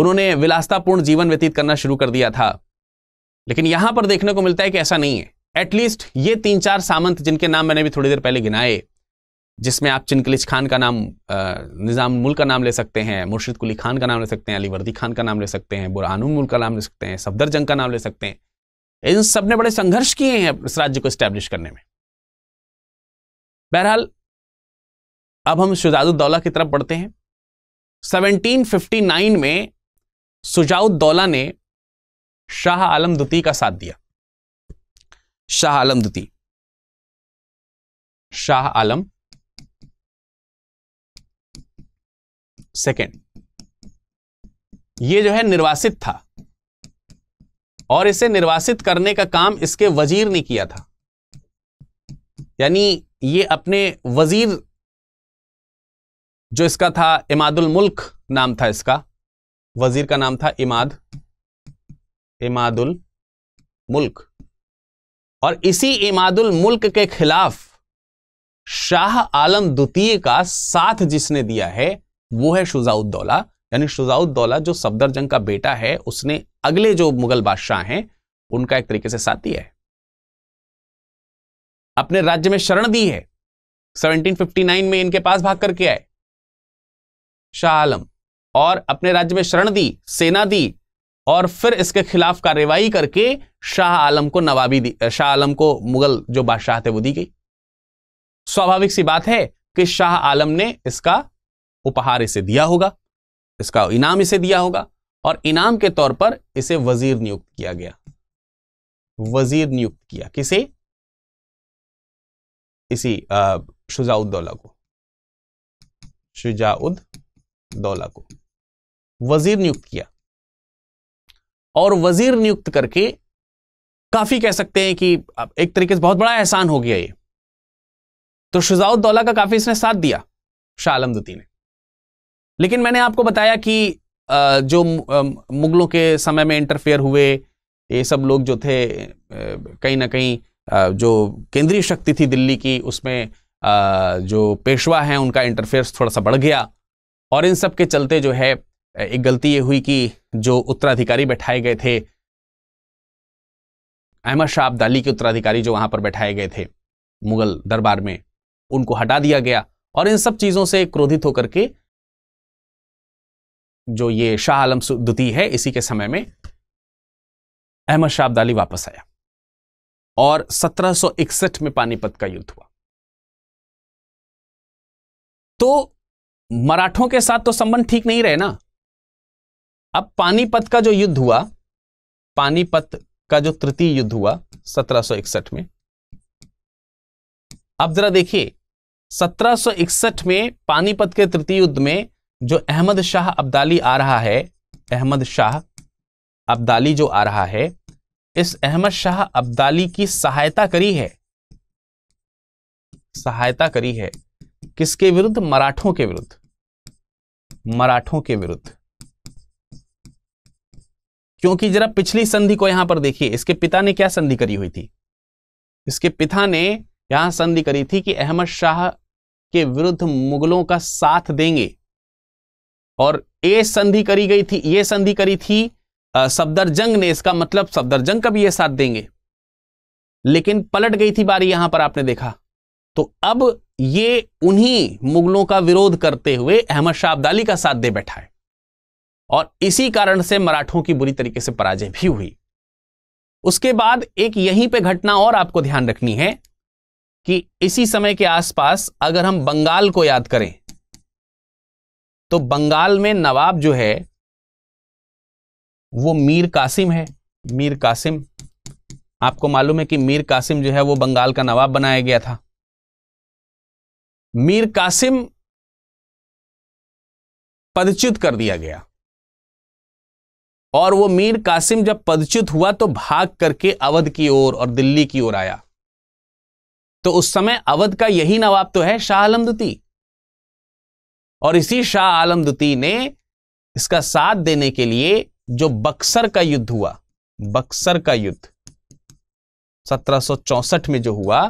उन्होंने विलासतापूर्ण जीवन व्यतीत करना शुरू कर दिया था लेकिन यहां पर देखने को मिलता है कि ऐसा नहीं है एटलीस्ट ये तीन चार सामंत जिनके नाम मैंने भी थोड़ी देर पहले गिनाए जिसमें आप चिनकलिज खान का नाम निज़ाम मुल्क का नाम ले सकते हैं मुर्शिद कुली खान का नाम ले सकते हैं अली वर्दी खान का नाम ले सकते हैं बुरहानुल मुल्क का नाम ले सकते हैं सफदर जंग का नाम ले सकते हैं इन सब ने बड़े संघर्ष किए हैं इस राज्य को स्टैब्लिश करने में बहरहाल अब हम शुजाउद्दौला की तरफ बढ़ते हैं 1759 में सुजाउदौला ने शाह आलम द्वितीय का साथ दिया शाह आलम द्वितीय शाह आलम सेकेंड ये जो है निर्वासित था और इसे निर्वासित करने का काम इसके वजीर ने किया था यानी ये अपने वजीर जो इसका था इमादुल मुल्क नाम था इसका वजीर का नाम था इमाद इमादुल मुल्क और इसी इमादुल मुल्क के खिलाफ शाह आलम द्वितीय का साथ जिसने दिया है वो है शुजाउद्दौला यानी शुजाउद्दौला जो सफदर जंग का बेटा है उसने अगले जो मुगल बादशाह हैं उनका एक तरीके से साथ दिया है अपने राज्य में शरण दी है 1759 में इनके पास भाग करके आए शाह आलम और अपने राज्य में शरण दी सेना दी और फिर इसके खिलाफ कार्रवाई करके शाह आलम को नवाबी दी शाह आलम को मुगल जो बादशाह थे वो दी गई स्वाभाविक सी बात है कि शाह आलम ने इसका उपहार इसे दिया होगा इसका इनाम इसे दिया होगा और इनाम के तौर पर इसे वजीर नियुक्त किया गया वजीर नियुक्त किया किसे इसी शुजाउद्दौला को शुजाउद दौला को वजीर नियुक्त किया और वजीर नियुक्त करके काफी कह सकते हैं कि एक तरीके से बहुत बड़ा एहसान हो गया ये तो दौला का काफी इसने साथ दिया शाह आलमदती ने लेकिन मैंने आपको बताया कि जो मुगलों के समय में इंटरफेयर हुए ये सब लोग जो थे कहीं ना कहीं जो केंद्रीय शक्ति थी दिल्ली की उसमें जो पेशवा हैं उनका इंटरफेयर थोड़ा सा बढ़ गया और इन सब के चलते जो है एक गलती ये हुई कि जो उत्तराधिकारी बैठाए गए थे अहमद शाह अब्दाली के उत्तराधिकारी जो वहां पर बैठाए गए थे मुगल दरबार में उनको हटा दिया गया और इन सब चीज़ों से क्रोधित होकर के जो ये शाह आलम द्वितीय है इसी के समय में अहमद शाह अब्दाली वापस आया और 1761 में पानीपत का युद्ध हुआ तो मराठों के साथ तो संबंध ठीक नहीं रहे ना अब पानीपत का जो युद्ध हुआ पानीपत का जो तृतीय युद्ध हुआ 1761 में अब जरा देखिए 1761 में पानीपत के तृतीय युद्ध में जो अहमद शाह अब्दाली आ रहा है अहमद शाह अब्दाली जो आ रहा है इस अहमद शाह अब्दाली की सहायता करी है सहायता करी है किसके विरुद्ध मराठों के विरुद्ध मराठों के विरुद्ध क्योंकि जरा पिछली संधि को यहां पर देखिए इसके पिता ने क्या संधि करी हुई थी इसके पिता ने यहां संधि करी थी कि अहमद शाह के विरुद्ध मुगलों का साथ देंगे और ये संधि करी गई थी ये संधि करी थी सफदरजंग ने इसका मतलब सफदरजंग का भी ये साथ देंगे लेकिन पलट गई थी बारी यहां पर आपने देखा तो अब ये उन्हीं मुगलों का विरोध करते हुए अहमद शाह अब्दाली का साथ दे बैठा है और इसी कारण से मराठों की बुरी तरीके से पराजय भी हुई उसके बाद एक यहीं पे घटना और आपको ध्यान रखनी है कि इसी समय के आसपास अगर हम बंगाल को याद करें तो बंगाल में नवाब जो है वो मीर कासिम है मीर कासिम आपको मालूम है कि मीर कासिम जो है वो बंगाल का नवाब बनाया गया था मीर कासिम पदच्युत कर दिया गया और वो मीर कासिम जब पदच्युत हुआ तो भाग करके अवध की ओर और दिल्ली की ओर आया तो उस समय अवध का यही नवाब तो है शाह आलम दुती और इसी शाह आलम दुती ने इसका साथ देने के लिए जो बक्सर का युद्ध हुआ बक्सर का युद्ध 1764 में जो हुआ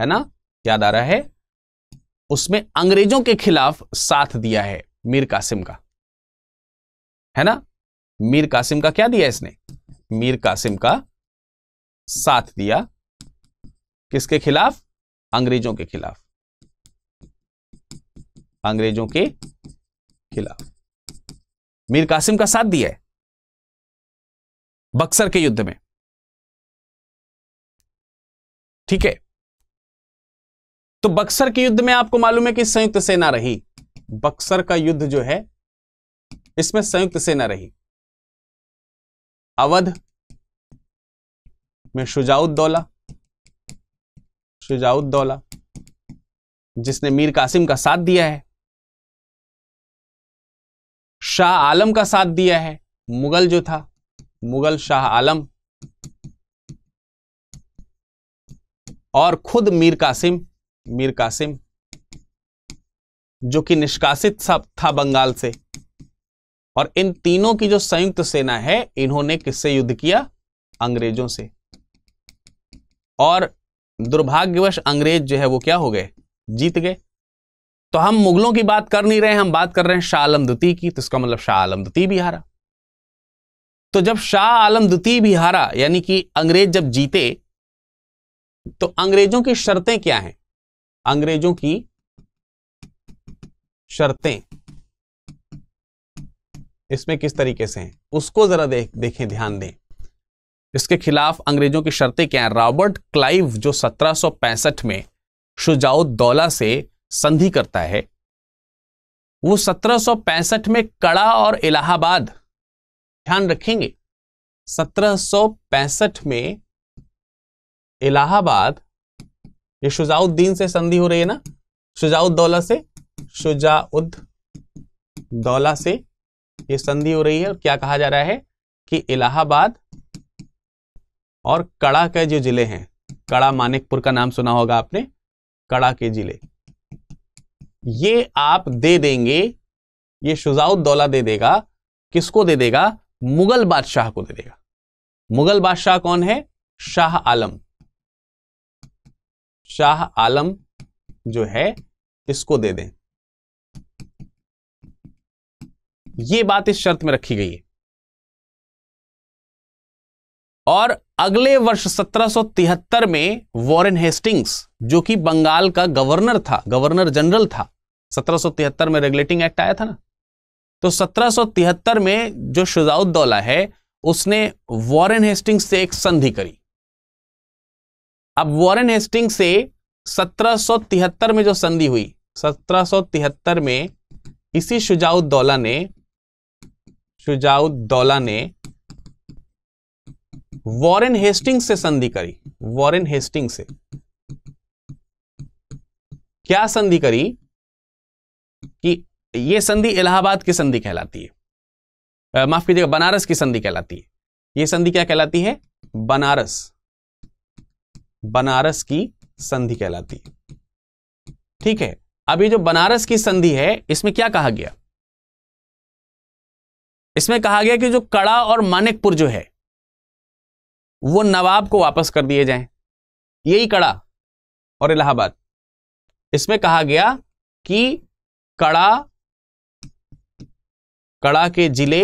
है ना याद आ रहा है उसमें अंग्रेजों के खिलाफ साथ दिया है मीर कासिम का है ना मीर कासिम का क्या दिया इसने मीर कासिम का साथ दिया किसके खिलाफ अंग्रेजों के खिलाफ अंग्रेजों के खिलाफ मीर कासिम का साथ दिया है बक्सर के युद्ध में ठीक है तो बक्सर के युद्ध में आपको मालूम है कि संयुक्त सेना रही बक्सर का युद्ध जो है इसमें संयुक्त सेना रही अवध में शुजाउद्दौला शुजाउद्दौला जिसने मीर कासिम का साथ दिया है शाह आलम का साथ दिया है मुगल जो था मुगल शाह आलम और खुद मीर कासिम मीर कासिम जो कि निष्कासित था बंगाल से और इन तीनों की जो संयुक्त सेना है इन्होंने किससे युद्ध किया अंग्रेजों से और दुर्भाग्यवश अंग्रेज जो है वो क्या हो गए जीत गए तो हम मुगलों की बात कर नहीं रहे हम बात कर रहे हैं शाह आलम द्वितीय की तो इसका मतलब शाह आलम द्वितीय भी हारा तो जब शाह आलम द्वितीय भी हारा यानी कि अंग्रेज जब जीते तो अंग्रेजों की शर्तें क्या हैं अंग्रेजों की शर्तें इसमें किस तरीके से हैं उसको जरा देख देखें ध्यान दें इसके खिलाफ अंग्रेजों की शर्तें क्या हैं रॉबर्ट क्लाइव जो 1765 में दौला से संधि करता है वो 1765 में कड़ा और इलाहाबाद ध्यान रखेंगे 1765 में इलाहाबाद ये शुजाउद्दीन से संधि हो रही है ना शुजाउद्दौला से शुजाउद दौला से ये संधि हो रही है और क्या कहा जा रहा है कि इलाहाबाद और कड़ा के जो जिले हैं कड़ा मानिकपुर का नाम सुना होगा आपने कड़ा के जिले ये आप दे देंगे ये शुजाउद्दौला दे देगा किसको दे देगा मुगल बादशाह को दे देगा मुगल बादशाह कौन है शाह आलम शाह आलम जो है इसको दे दें ये बात इस शर्त में रखी गई है और अगले वर्ष 1773 में वॉरेन हेस्टिंग्स जो कि बंगाल का गवर्नर था गवर्नर जनरल था 1773 में रेगुलेटिंग एक्ट आया था ना तो 1773 में जो शुजाउद्दौला है उसने वॉरेन हेस्टिंग्स से एक संधि करी अब वॉरेन हेस्टिंग से 1773 में जो संधि हुई 1773 में इसी शुजाउदौला ने शुजाउदौला ने वॉरेन हेस्टिंग से संधि करी वॉरेन हेस्टिंग से क्या संधि करी कि यह संधि इलाहाबाद की संधि कहलाती है माफ कीजिएगा बनारस की संधि कहलाती है यह संधि क्या कहलाती है बनारस बनारस की संधि कहलाती है ठीक है अब ये जो बनारस की संधि है इसमें क्या कहा गया इसमें कहा गया कि जो कड़ा और मानिकपुर जो है वो नवाब को वापस कर दिए जाएं यही कड़ा और इलाहाबाद इसमें कहा गया कि कड़ा कड़ा के जिले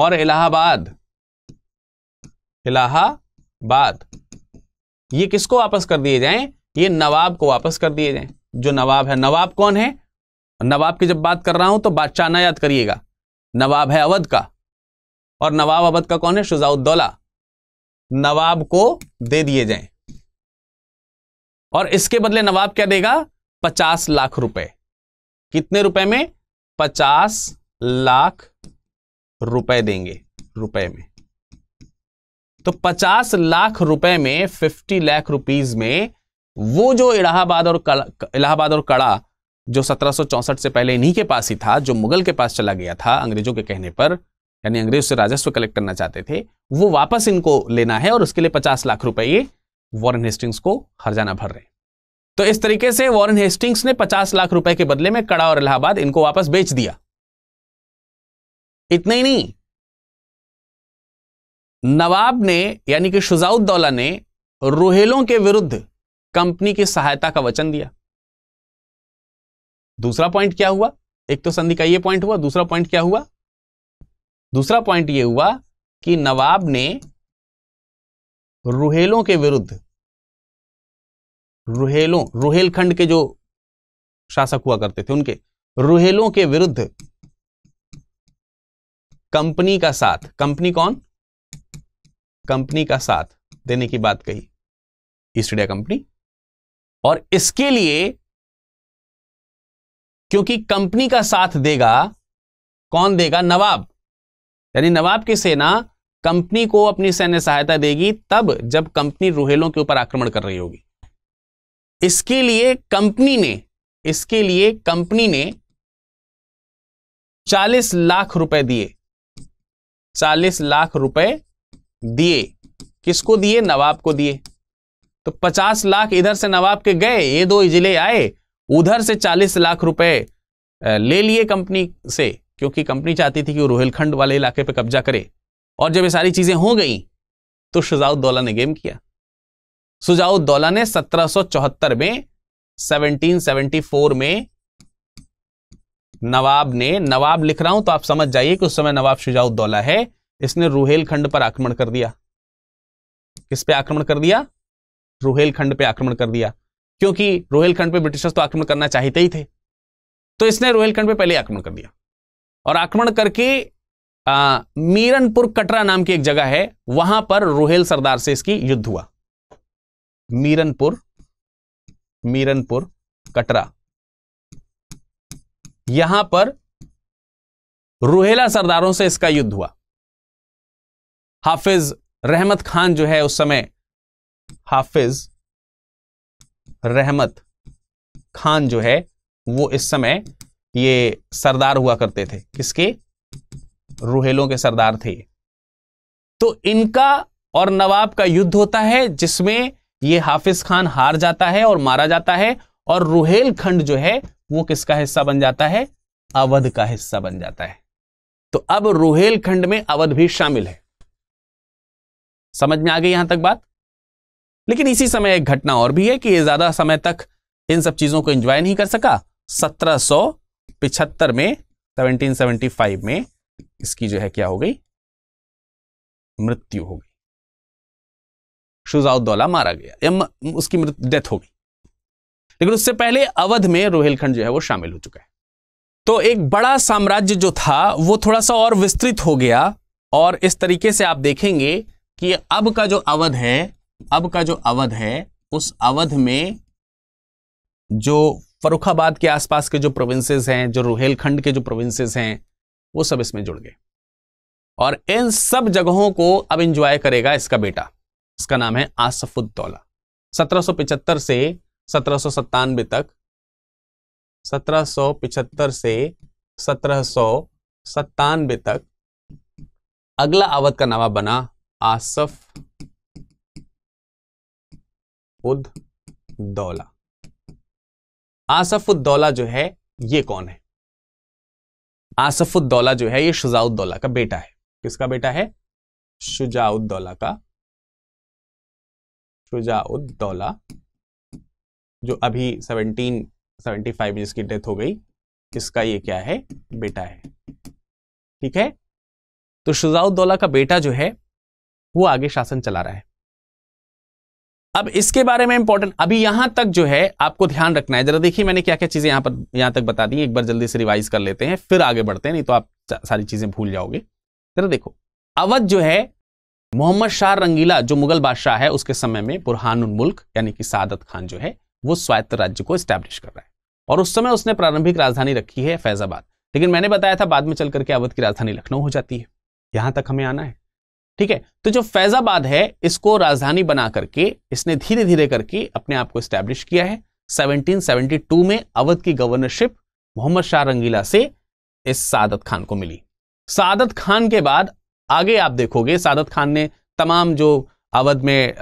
और इलाहाबाद इलाहा बाद ये किसको वापस कर दिए जाएं ये नवाब को वापस कर दिए जाएं जो नवाब है नवाब कौन है नवाब की जब बात कर रहा हूं तो बादशाह याद करिएगा नवाब है अवध का और नवाब अवध का कौन है शुजाउद्दौला नवाब को दे दिए जाएं और इसके बदले नवाब क्या देगा पचास लाख रुपए कितने रुपए में पचास लाख रुपए देंगे रुपए में तो 50 लाख रुपए में 50 लाख रुपीज में वो जो इलाहाबाद और इलाहाबाद और कड़ा जो 1764 से पहले इन्हीं के पास ही था जो मुगल के पास चला गया था अंग्रेजों के कहने पर यानी अंग्रेज से राजस्व कलेक्ट करना चाहते थे वो वापस इनको लेना है और उसके लिए पचास लाख रुपए ये वॉरेन हेस्टिंग्स को हरजाना भर रहे तो इस तरीके से वॉरेन हेस्टिंग्स ने पचास लाख रुपए के बदले में कड़ा और इलाहाबाद इनको वापस बेच दिया इतना ही नहीं नवाब ने यानी कि शुजाउद्दौला ने रोहेलों के विरुद्ध कंपनी की सहायता का वचन दिया दूसरा पॉइंट क्या हुआ एक तो संधि का ये पॉइंट हुआ दूसरा पॉइंट क्या हुआ दूसरा पॉइंट ये हुआ कि नवाब ने रुहेलों के विरुद्ध रुहेलों रुहेलखंड के जो शासक हुआ करते थे उनके रुहेलों के विरुद्ध कंपनी का साथ कंपनी कौन कंपनी का साथ देने की बात कही ईस्ट इंडिया कंपनी और इसके लिए क्योंकि कंपनी का साथ देगा कौन देगा नवाब यानी नवाब की सेना कंपनी को अपनी सैन्य सहायता देगी तब जब कंपनी रुहेलों के ऊपर आक्रमण कर रही होगी इसके लिए कंपनी ने इसके लिए कंपनी ने 40 लाख रुपए दिए 40 लाख रुपए दिए किसको दिए नवाब को दिए तो पचास लाख इधर से नवाब के गए ये दो जिले आए उधर से चालीस लाख रुपए ले लिए कंपनी से क्योंकि कंपनी चाहती थी कि वो रोहिलखंड वाले इलाके पर कब्जा करे और जब ये सारी चीजें हो गई तो शुजाउद्दौला ने गेम किया शुजाउद्दौला ने 1774 में 1774 में नवाब ने नवाब लिख रहा हूं तो आप समझ जाइए कि उस समय नवाब शुजाउद्दौला है इसने रुहेलखंड पर आक्रमण कर दिया किस पे आक्रमण कर दिया रुहेलखंड पे आक्रमण कर दिया क्योंकि रोहेलखंड पे ब्रिटिशर्स तो आक्रमण करना चाहते ही थे तो इसने रोहेलखंड पे पहले आक्रमण कर दिया और आक्रमण करके आ, मीरनपुर कटरा नाम की एक जगह है वहां पर रोहेल सरदार से इसकी युद्ध हुआ मीरनपुर मीरनपुर कटरा यहां पर रुहेला सरदारों से इसका युद्ध हुआ हाफिज रहमत खान जो है उस समय हाफिज रहमत खान जो है वो इस समय ये सरदार हुआ करते थे किसके रुहेलों के सरदार थे तो इनका और नवाब का युद्ध होता है जिसमें ये हाफिज खान हार जाता है और मारा जाता है और खंड जो है वो किसका हिस्सा बन जाता है अवध का हिस्सा बन जाता है तो अब खंड में अवध भी शामिल है समझ में आ गई यहां तक बात लेकिन इसी समय एक घटना और भी है कि ये ज्यादा समय तक इन सब चीजों को एंजॉय नहीं कर सका सत्रह में 1775 में इसकी जो है क्या हो गई मृत्यु हो गई शुजाउदौला मारा गया या उसकी डेथ हो गई लेकिन उससे पहले अवध में रोहिलखंड जो है वो शामिल हो चुका है तो एक बड़ा साम्राज्य जो था वो थोड़ा सा और विस्तृत हो गया और इस तरीके से आप देखेंगे कि अब का जो अवध है अब का जो अवध है उस अवध में जो फरुखाबाद के आसपास के जो प्रोविंसेस हैं जो रुहेलखंड के जो प्रोविंसेस हैं वो सब इसमें जुड़ गए और इन सब जगहों को अब इंजॉय करेगा इसका बेटा इसका नाम है आसफुद्दौला 1775 से सत्रह तक 1775 से सत्रह तक अगला अवध का नवाब बना आसफ उद दौला आसफुद्दौला जो है ये कौन है आसफ आसफुद्दौला जो है ये शुजाउद्दौला का बेटा है किसका बेटा है शुजाउद्दौला का शुजाउद्दौला जो अभी 1775 में इसकी डेथ हो गई इसका ये क्या है बेटा है ठीक है तो शुजाउद्दौला का बेटा जो है वो आगे शासन चला रहा है अब इसके बारे में इंपॉर्टेंट अभी यहां तक जो है आपको ध्यान रखना है जरा देखिए मैंने क्या क्या चीजें यहां पर यहां तक बता दी एक बार जल्दी से रिवाइज कर लेते हैं फिर आगे बढ़ते हैं नहीं तो आप सारी चीजें भूल जाओगे जरा देखो अवध जो है मोहम्मद शाह रंगीला जो मुगल बादशाह है उसके समय में बुरहान मुल्क यानी कि सादत खान जो है वो स्वायत्त राज्य को स्टैब्लिश कर रहा है और उस समय उसने प्रारंभिक राजधानी रखी है फैजाबाद लेकिन मैंने बताया था बाद में चल करके अवध की राजधानी लखनऊ हो जाती है यहां तक हमें आना है ठीक है तो जो फैजाबाद है इसको राजधानी बना करके इसने धीरे धीरे करके अपने आप को स्टैब्लिश किया है 1772 में अवध की गवर्नरशिप मोहम्मद शाह रंगीला से इस सादत खान को मिली सादत खान के बाद आगे आप देखोगे सादत खान ने तमाम जो अवध में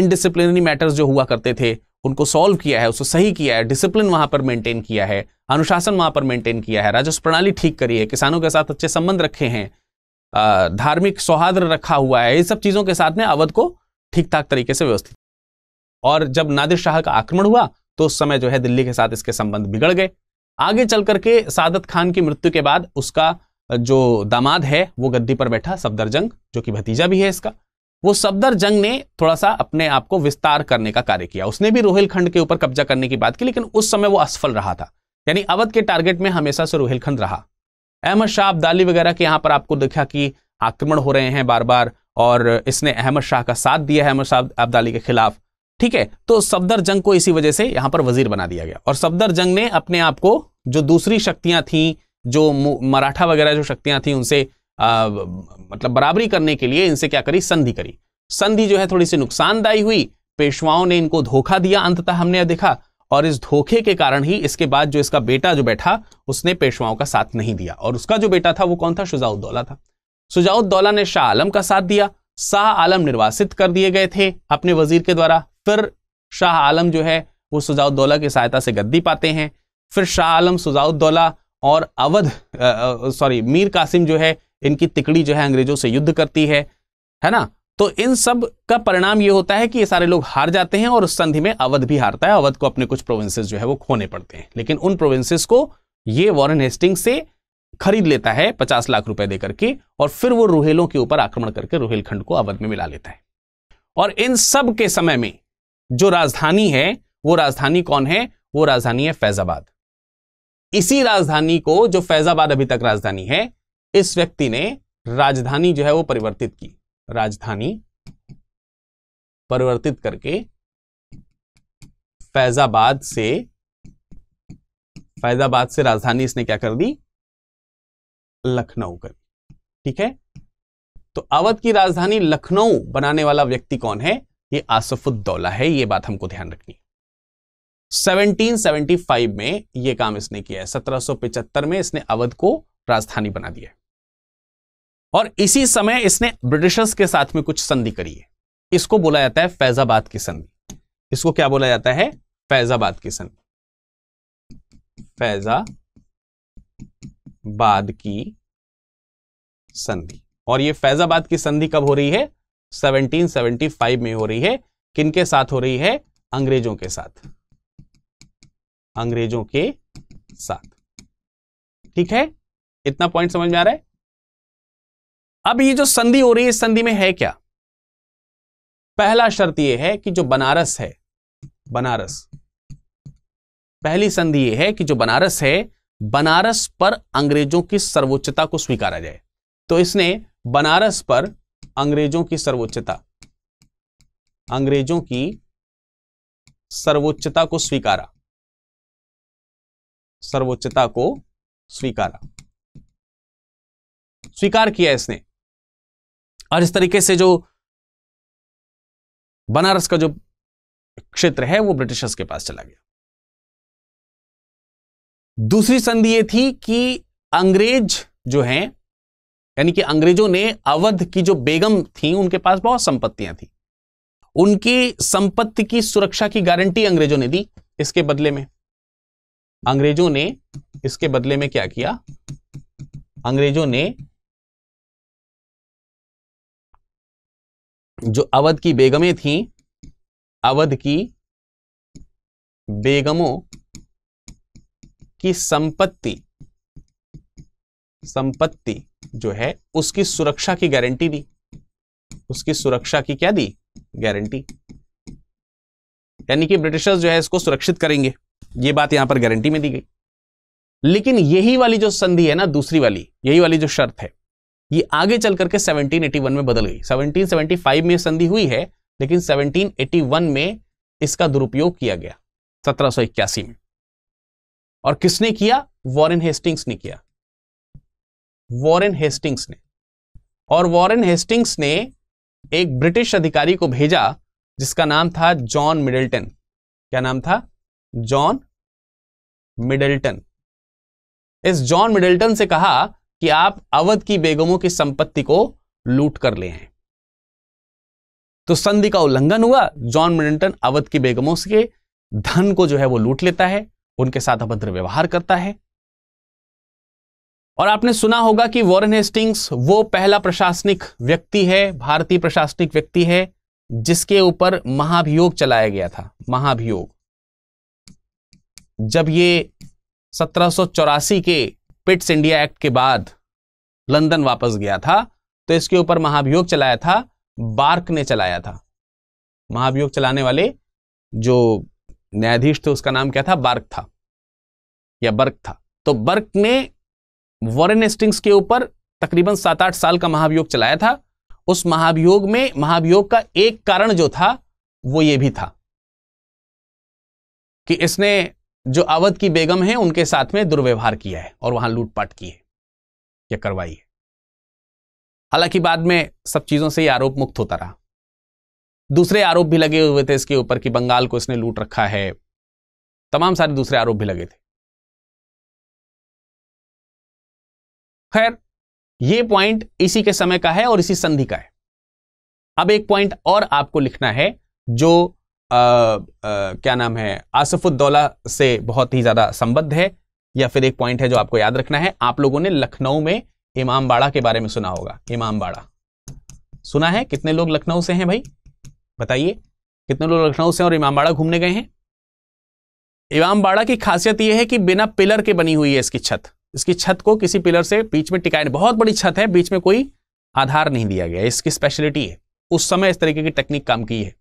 इनडिसिप्लिनरी मैटर्स जो हुआ करते थे उनको सॉल्व किया है उसको सही किया है डिसिप्लिन वहां पर मेंटेन किया है अनुशासन वहां पर मेंटेन किया है राजस्व प्रणाली ठीक करी है किसानों के साथ अच्छे संबंध रखे हैं धार्मिक सौहार्द रखा हुआ है ये सब चीज़ों के साथ में अवध को ठीक ठाक तरीके से व्यवस्थित और जब नादिर शाह का आक्रमण हुआ तो उस समय जो है दिल्ली के साथ इसके संबंध बिगड़ गए आगे चल करके सादत खान की मृत्यु के बाद उसका जो दामाद है वो गद्दी पर बैठा सफदर जंग जो कि भतीजा भी है इसका वो सफदर जंग ने थोड़ा सा अपने आप को विस्तार करने का कार्य किया उसने भी रोहिलखंड के ऊपर कब्जा करने की बात की लेकिन उस समय वो असफल रहा था यानी अवध के टारगेट में हमेशा से रोहिलखंड रहा अहमद शाह अब्दाली वगैरह के यहाँ पर आपको देखा कि आक्रमण हो रहे हैं बार बार और इसने अहमद शाह का साथ दिया है अहमद शाह अब्दाली के खिलाफ ठीक है तो सफदर जंग को इसी वजह से यहाँ पर वजीर बना दिया गया और सफदर जंग ने अपने आप को जो दूसरी शक्तियाँ थीं जो मराठा वगैरह जो शक्तियाँ थीं उनसे आ, मतलब बराबरी करने के लिए इनसे क्या करी संधि करी संधि जो है थोड़ी सी नुकसानदायी हुई पेशवाओं ने इनको धोखा दिया अंततः हमने देखा और इस धोखे के कारण ही इसके बाद जो इसका बेटा जो बैठा उसने पेशवाओं का साथ नहीं दिया और उसका जो बेटा था वो कौन था शुजाउद्दौला था शुजाउद्दौला ने शाह आलम का साथ दिया शाह आलम निर्वासित कर दिए गए थे अपने वजीर के द्वारा फिर शाह आलम जो है वो शुजाउद्दौला की सहायता से गद्दी पाते हैं फिर शाह आलम शुजाउद्दौला और अवध सॉरी मीर कासिम जो है इनकी तिकड़ी जो है अंग्रेजों से युद्ध करती है है ना तो इन सब का परिणाम ये होता है कि ये सारे लोग हार जाते हैं और उस संधि में अवध भी हारता है अवध को अपने कुछ प्रोविंसेस जो है वो खोने पड़ते हैं लेकिन उन प्रोविंसेस को ये वॉरन हेस्टिंग से खरीद लेता है पचास लाख रुपए देकर के और फिर वो रोहेलों के ऊपर आक्रमण करके रोहेलखंड को अवध में मिला लेता है और इन सब के समय में जो राजधानी है वो राजधानी कौन है वो राजधानी है फैजाबाद इसी राजधानी को जो फैजाबाद अभी तक राजधानी है इस व्यक्ति ने राजधानी जो है वो परिवर्तित की राजधानी परिवर्तित करके फैजाबाद से फैजाबाद से राजधानी इसने क्या कर दी लखनऊ कर ठीक है तो अवध की राजधानी लखनऊ बनाने वाला व्यक्ति कौन है ये आसफुद्दौला है ये बात हमको ध्यान रखनी है 1775 में यह काम इसने किया है 1775 में इसने अवध को राजधानी बना दिया और इसी समय इसने ब्रिटिशर्स के साथ में कुछ संधि करी है इसको बोला जाता है फैजाबाद की संधि इसको क्या बोला जाता है फैजाबाद की संधि फैजाबाद की संधि और ये फैजाबाद की संधि कब हो रही है 1775 में हो रही है किनके साथ हो रही है अंग्रेजों के साथ अंग्रेजों के साथ ठीक है इतना पॉइंट समझ में आ रहा है अब ये जो संधि हो रही है इस संधि में है क्या पहला शर्त यह है कि जो बनारस है बनारस पहली संधि यह है कि जो बनारस है बनारस पर अंग्रेजों की सर्वोच्चता को स्वीकारा जाए तो इसने बनारस पर अंग्रेजों की सर्वोच्चता अंग्रेजों की सर्वोच्चता को स्वीकारा सर्वोच्चता को स्वीकारा स्वीकार किया इसने और इस तरीके से जो बनारस का जो क्षेत्र है वो ब्रिटिशर्स के पास चला गया दूसरी संधि ये थी कि अंग्रेज जो हैं यानी कि अंग्रेजों ने अवध की जो बेगम थी उनके पास बहुत संपत्तियां थी उनकी संपत्ति की सुरक्षा की गारंटी अंग्रेजों ने दी इसके बदले में अंग्रेजों ने इसके बदले में क्या किया अंग्रेजों ने जो अवध की बेगमें थीं अवध की बेगमों की संपत्ति संपत्ति जो है उसकी सुरक्षा की गारंटी दी उसकी सुरक्षा की क्या दी गारंटी यानी कि ब्रिटिशर्स जो है इसको सुरक्षित करेंगे ये बात यहां पर गारंटी में दी गई लेकिन यही वाली जो संधि है ना दूसरी वाली यही वाली जो शर्त है ये आगे चल करके 1781 में बदल गई 1775 में संधि हुई है लेकिन 1781 में इसका दुरुपयोग किया गया सत्रह में और किसने किया वॉरेन हेस्टिंग्स ने किया वॉरेन हेस्टिंग्स ने और वॉरेन हेस्टिंग्स ने एक ब्रिटिश अधिकारी को भेजा जिसका नाम था जॉन मिडल्टन क्या नाम था जॉन मिडल्टन इस जॉन मिडल्टन से कहा कि आप अवध की बेगमों की संपत्ति को लूट कर ले हैं तो संधि का उल्लंघन हुआ जॉन मिडल्टन अवध की बेगमों से धन को जो है वो लूट लेता है उनके साथ अभद्र व्यवहार करता है और आपने सुना होगा कि वॉरेन हेस्टिंग्स वो पहला प्रशासनिक व्यक्ति है भारतीय प्रशासनिक व्यक्ति है जिसके ऊपर महाभियोग चलाया गया था महाभियोग जब ये सत्रह के पिट्स इंडिया एक्ट के बाद लंदन वापस गया था तो इसके ऊपर महाभियोग चलाया था बार्क ने चलाया था महाभियोग चलाने वाले जो न्यायाधीश थे उसका नाम क्या था बार्क था या बर्क था तो बर्क ने वॉरेन एस्टिंग्स के ऊपर तकरीबन सात आठ साल का महाभियोग चलाया था उस महाभियोग में महाभियोग का एक कारण जो था वो ये भी था कि इसने जो अवध की बेगम है उनके साथ में दुर्व्यवहार किया है और वहां लूटपाट की है या करवाई है हालांकि बाद में सब चीजों से ही आरोप मुक्त होता रहा दूसरे आरोप भी लगे हुए थे इसके ऊपर कि बंगाल को इसने लूट रखा है तमाम सारे दूसरे आरोप भी लगे थे खैर ये पॉइंट इसी के समय का है और इसी संधि का है अब एक पॉइंट और आपको लिखना है जो क्या नाम है आसफुद्दौला से बहुत ही ज़्यादा संबद्ध है या फिर एक पॉइंट है जो आपको याद रखना है आप लोगों ने लखनऊ में इमाम बाड़ा के बारे में सुना होगा इमाम बाड़ा सुना है कितने लोग लखनऊ से हैं भाई बताइए कितने लोग लखनऊ से और इमाम बाड़ा घूमने गए हैं इमाम बाड़ा की खासियत यह है कि बिना पिलर के बनी हुई है इसकी छत इसकी छत को किसी पिलर से बीच में टिकाए बहुत बड़ी छत है बीच में कोई आधार नहीं दिया गया इसकी स्पेशलिटी है उस समय इस तरीके की टेक्निक काम की है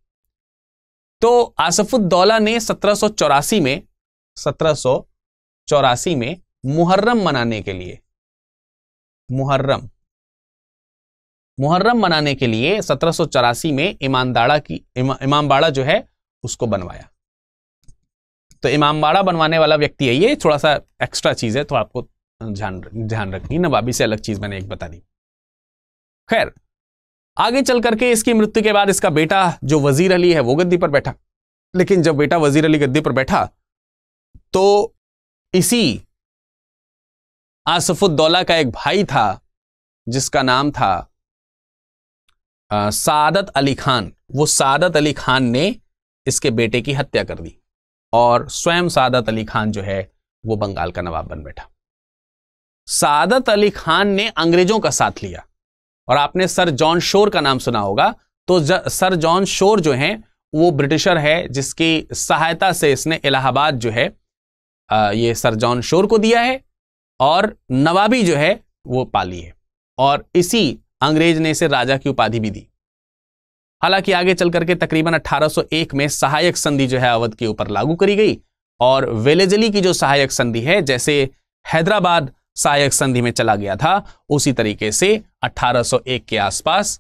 तो आसफुद्दौला ने सत्रह में सत्रह में मुहर्रम मनाने के लिए मुहर्रम मुहर्रम मनाने के लिए सत्रह में इमामदाड़ा की इमा, इमामबाड़ा जो है उसको बनवाया तो इमामबाड़ा बनवाने वाला व्यक्ति है ये थोड़ा सा एक्स्ट्रा चीज है तो आपको ध्यान ध्यान रखनी नवाबी से अलग चीज मैंने एक बता दी खैर आगे चल करके इसकी मृत्यु के बाद इसका बेटा जो वजीर अली है वो गद्दी पर बैठा लेकिन जब बेटा वजीर अली गद्दी पर बैठा तो इसी आसफुद्दौला का एक भाई था जिसका नाम था सादत अली खान वो सादत अली खान ने इसके बेटे की हत्या कर दी और स्वयं सादत अली खान जो है वो बंगाल का नवाब बन बैठा सादत अली खान ने अंग्रेजों का साथ लिया और आपने सर जॉन शोर का नाम सुना होगा तो सर जॉन शोर जो हैं वो ब्रिटिशर है जिसकी सहायता से इसने इलाहाबाद जो है आ, ये सर जॉन शोर को दिया है और नवाबी जो है वो पाली है और इसी अंग्रेज ने इसे राजा की उपाधि भी दी हालांकि आगे चल करके तकरीबन 1801 में सहायक संधि जो है अवध के ऊपर लागू करी गई और वेलेजली की जो सहायक संधि है जैसे हैदराबाद सहायक संधि में चला गया था उसी तरीके से 1801 के आसपास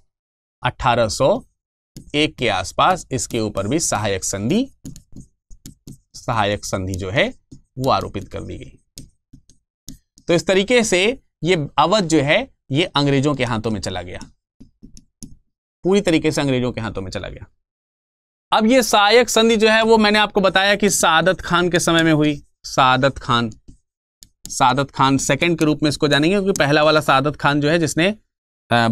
1801 के आसपास इसके ऊपर भी सहायक संधि सहायक संधि जो है वो आरोपित कर दी गई तो इस तरीके से ये अवध जो है ये अंग्रेजों के हाथों में चला गया पूरी तरीके से अंग्रेजों के हाथों में चला गया अब ये सहायक संधि जो है वो मैंने आपको बताया कि सादत खान के समय में हुई सादत खान सादत खान सेकंड के रूप में इसको जानेंगे क्योंकि पहला वाला सादत खान जो है जिसने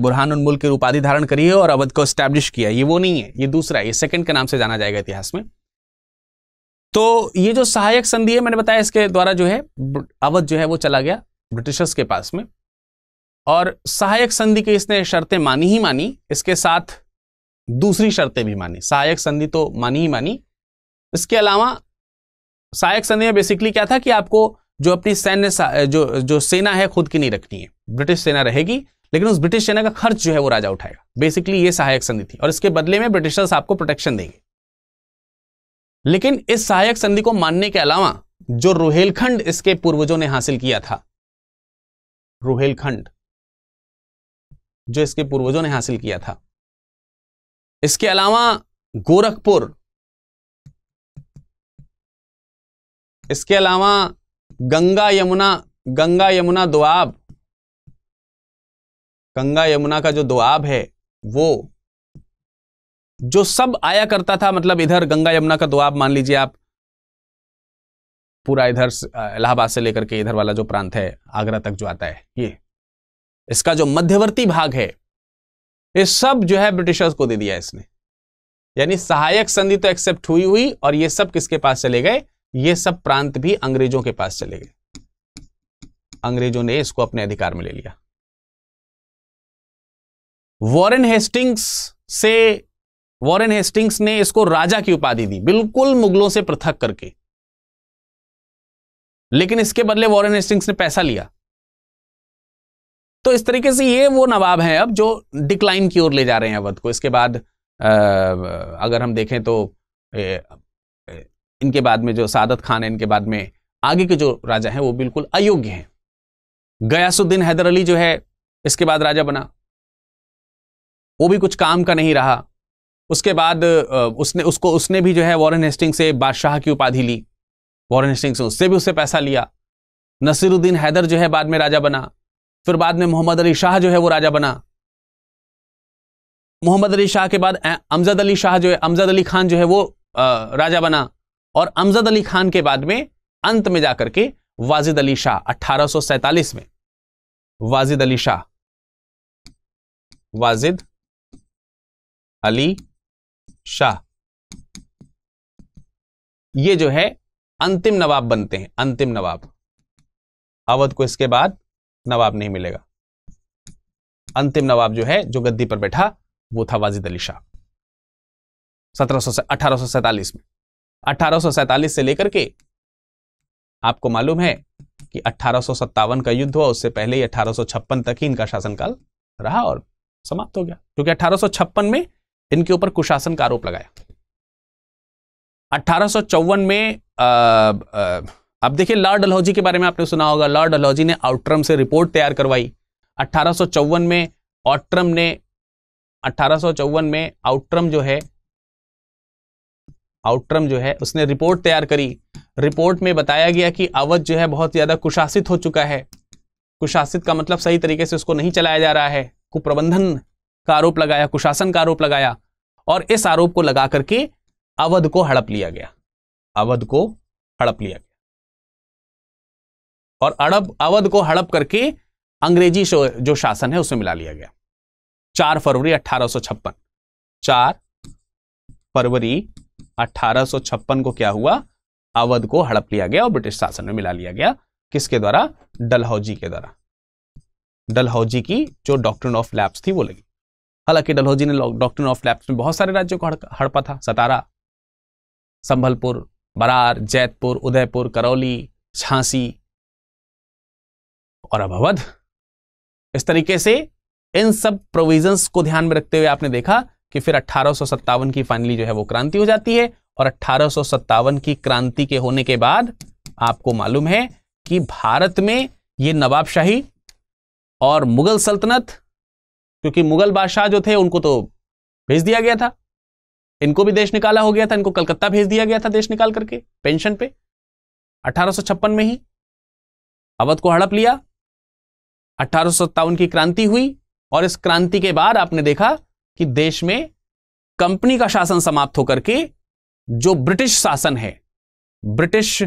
बुरहान उन्मुल के उपाधि धारण करी है और अवध को स्टैब्लिश किया ये वो नहीं है ये दूसरा ये सेकंड के नाम से जाना जाएगा इतिहास में तो ये जो सहायक संधि है मैंने बताया इसके द्वारा जो है अवध जो है वो चला गया ब्रिटिशर्स के पास में और सहायक संधि की इसने शर्तें मानी ही मानी इसके साथ दूसरी शर्तें भी मानी सहायक संधि तो मानी ही मानी इसके अलावा सहायक संधि में बेसिकली क्या था कि आपको जो अपनी सैन्य जो जो सेना है खुद की नहीं रखनी है ब्रिटिश सेना रहेगी लेकिन उस ब्रिटिश सेना का खर्च जो है वो राजा उठाएगा बेसिकली ये सहायक संधि थी और इसके बदले में ब्रिटिशर्स आपको प्रोटेक्शन देंगे लेकिन इस सहायक संधि को मानने के अलावा जो रोहेलखंड इसके पूर्वजों ने हासिल किया था रोहेलखंड जो इसके पूर्वजों ने हासिल किया था इसके अलावा गोरखपुर इसके अलावा गंगा यमुना गंगा यमुना दुआब गंगा यमुना का जो दुआब है वो जो सब आया करता था मतलब इधर गंगा यमुना का दुआब मान लीजिए आप पूरा इधर इलाहाबाद से लेकर के इधर वाला जो प्रांत है आगरा तक जो आता है ये इसका जो मध्यवर्ती भाग है ये सब जो है ब्रिटिशर्स को दे दिया इसने यानी सहायक संधि तो एक्सेप्ट हुई हुई और ये सब किसके पास चले गए ये सब प्रांत भी अंग्रेजों के पास चले गए अंग्रेजों ने इसको अपने अधिकार में ले लिया वॉरेन हेस्टिंग्स से वॉरेन हेस्टिंग्स ने इसको राजा की उपाधि दी बिल्कुल मुगलों से पृथक करके लेकिन इसके बदले वॉरेन हेस्टिंग्स ने पैसा लिया तो इस तरीके से ये वो नवाब हैं अब जो डिक्लाइन की ओर ले जा रहे हैं अवध को इसके बाद आ, अगर हम देखें तो इनके बाद में जो सादत खान है इनके बाद में आगे के जो राजा हैं वो बिल्कुल अयोग्य हैं गयासुद्दीन हैदर अली जो है इसके बाद राजा बना वो भी कुछ काम का नहीं रहा उसके बाद उसने उसको उसने भी जो है वॉरेन हेस्टिंग से बादशाह की उपाधि ली वॉरेन हेस्टिंग से उससे भी उससे पैसा लिया नसीरुद्दीन हैदर जो है बाद में राजा बना फिर बाद में मोहम्मद अली शाह जो है वो राजा बना मोहम्मद अली शाह के बाद अमजद अली शाह जो है अमजद अली खान जो है वो राजा बना और अमजद अली खान के बाद में अंत में जाकर के वाजिद अली शाह अठारह में वाजिद अली शाह वाजिद अली शाह ये जो है अंतिम नवाब बनते हैं अंतिम नवाब अवध को इसके बाद नवाब नहीं मिलेगा अंतिम नवाब जो है जो गद्दी पर बैठा वो था वाजिद अली शाह सत्रह सौ में अठारह से लेकर के आपको मालूम है कि अठारह का युद्ध हुआ उससे पहले ही अठारह तक ही इनका शासनकाल रहा और समाप्त हो गया क्योंकि अठारह में इनके ऊपर कुशासन का आरोप लगाया अठारह में अब देखिए लॉर्ड अलहौजी के बारे में आपने सुना होगा लॉर्ड डलहौजी ने आउट्रम से रिपोर्ट तैयार करवाई अठारह में ऑट्रम ने अठारह में आउट्रम जो है आउटरम जो है उसने रिपोर्ट तैयार करी रिपोर्ट में बताया गया कि अवध जो है बहुत ज़्यादा कुशासित हो चुका है कुशासित का मतलब सही तरीके से उसको नहीं चलाया जा रहा है कुप्रबंधन का आरोप लगाया कुशासन का आरोप लगाया और इस आरोप को लगा करके अवध को हड़प लिया गया अवध को हड़प लिया गया और अड़ब अवध को हड़प करके अंग्रेजी जो शासन है उसमें मिला लिया गया चार फरवरी अठारह चार फरवरी 1856 को क्या हुआ अवध को हड़प लिया गया और ब्रिटिश शासन में मिला लिया गया किसके द्वारा डलहौजी के द्वारा डलहौजी की जो डॉक्ट्रिन ऑफ लैप्स थी वो लगी हालांकि डलहौजी ने डॉक्ट्रिन ऑफ लैप्स में बहुत सारे राज्यों को हड़पा था सतारा संभलपुर बरार जैतपुर उदयपुर करौली झांसी और अब अवध इस तरीके से इन सब प्रोविजंस को ध्यान में रखते हुए आपने देखा कि फिर अट्ठारह की फाइनली जो है वो क्रांति हो जाती है और अट्ठारह की क्रांति के होने के बाद आपको मालूम है कि भारत में ये नवाबशाही और मुगल सल्तनत क्योंकि मुगल बादशाह जो थे उनको तो भेज दिया गया था इनको भी देश निकाला हो गया था इनको कलकत्ता भेज दिया गया था देश निकाल करके पेंशन पे अठारह में ही अवध को हड़प लिया अठारह की क्रांति हुई और इस क्रांति के बाद आपने देखा कि देश में कंपनी का शासन समाप्त होकर के जो ब्रिटिश शासन है ब्रिटिश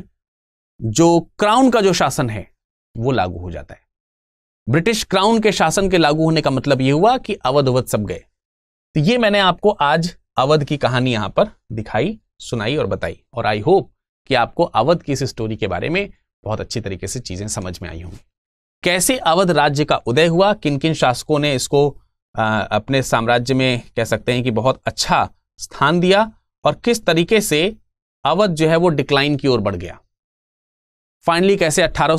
जो क्राउन का जो शासन है वो लागू हो जाता है ब्रिटिश क्राउन के शासन के लागू होने का मतलब यह हुआ कि अवध अवध सब गए तो ये मैंने आपको आज अवध की कहानी यहां पर दिखाई सुनाई और बताई और आई होप कि आपको अवध की इस स्टोरी के बारे में बहुत अच्छी तरीके से चीजें समझ में आई होंगी कैसे अवध राज्य का उदय हुआ किन किन शासकों ने इसको अपने साम्राज्य में कह सकते हैं कि बहुत अच्छा स्थान दिया और किस तरीके से अवध जो है वो डिक्लाइन की ओर बढ़ गया फाइनली कैसे अट्ठारह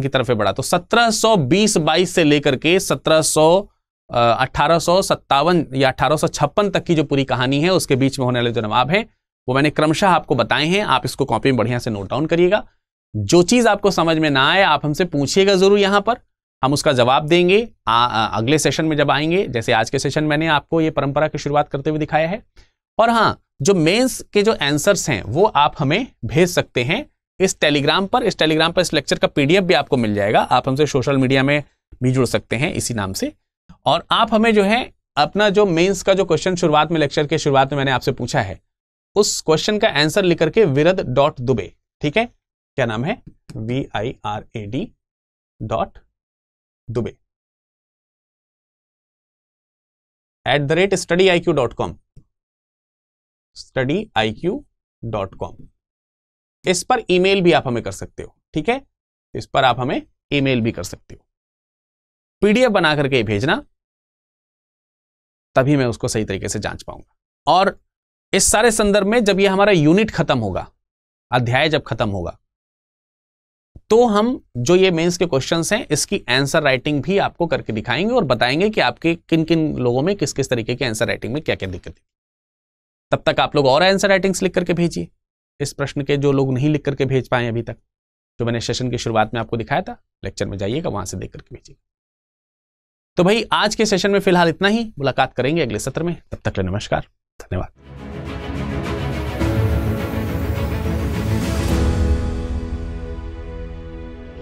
की तरफ बढ़ा तो 1720-22 से लेकर के 1700 अठारह या अठारह तक की जो पूरी कहानी है उसके बीच में होने वाले जो नवाब हैं वो मैंने क्रमशः आपको बताए हैं आप इसको कॉपी में बढ़िया से नोट डाउन करिएगा जो चीज़ आपको समझ में ना आए आप हमसे पूछिएगा जरूर यहाँ पर हम उसका जवाब देंगे आ, आ, अगले सेशन में जब आएंगे जैसे आज के सेशन मैंने आपको ये परंपरा की शुरुआत करते हुए दिखाया है और हाँ जो मेंस के जो आंसर्स हैं वो आप हमें भेज सकते हैं इस टेलीग्राम पर इस टेलीग्राम पर इस लेक्चर का पीडीएफ भी आपको मिल जाएगा आप हमसे सोशल मीडिया में भी जुड़ सकते हैं इसी नाम से और आप हमें जो है अपना जो मेन्स का जो क्वेश्चन शुरुआत में लेक्चर के शुरुआत में मैंने आपसे पूछा है उस क्वेश्चन का आंसर लिख करके विरद डॉट दुबे ठीक है क्या नाम है V I R A D dot Dubey at the rate study I Q dot com study I Q dot com इस पर ईमेल भी आप हमें कर सकते हो ठीक है इस पर आप हमें ईमेल भी कर सकते हो पीडीएफ बना करके भेजना तभी मैं उसको सही तरीके से जांच पाऊंगा और इस सारे संदर्भ में जब ये हमारा यूनिट खत्म होगा अध्याय जब खत्म होगा तो हम जो ये मेंस के क्वेश्चंस हैं इसकी आंसर राइटिंग भी आपको करके दिखाएंगे और बताएंगे कि आपके किन किन लोगों में किस किस तरीके की आंसर राइटिंग में क्या क्या दिक्कत है तब तक आप लोग और आंसर राइटिंग्स लिख करके भेजिए इस प्रश्न के जो लोग नहीं लिख करके भेज पाए अभी तक जो मैंने सेशन की शुरुआत में आपको दिखाया था लेक्चर में जाइएगा वहां से देख करके भेजिएगा तो भाई आज के सेशन में फिलहाल इतना ही मुलाकात करेंगे अगले सत्र में तब तक नमस्कार धन्यवाद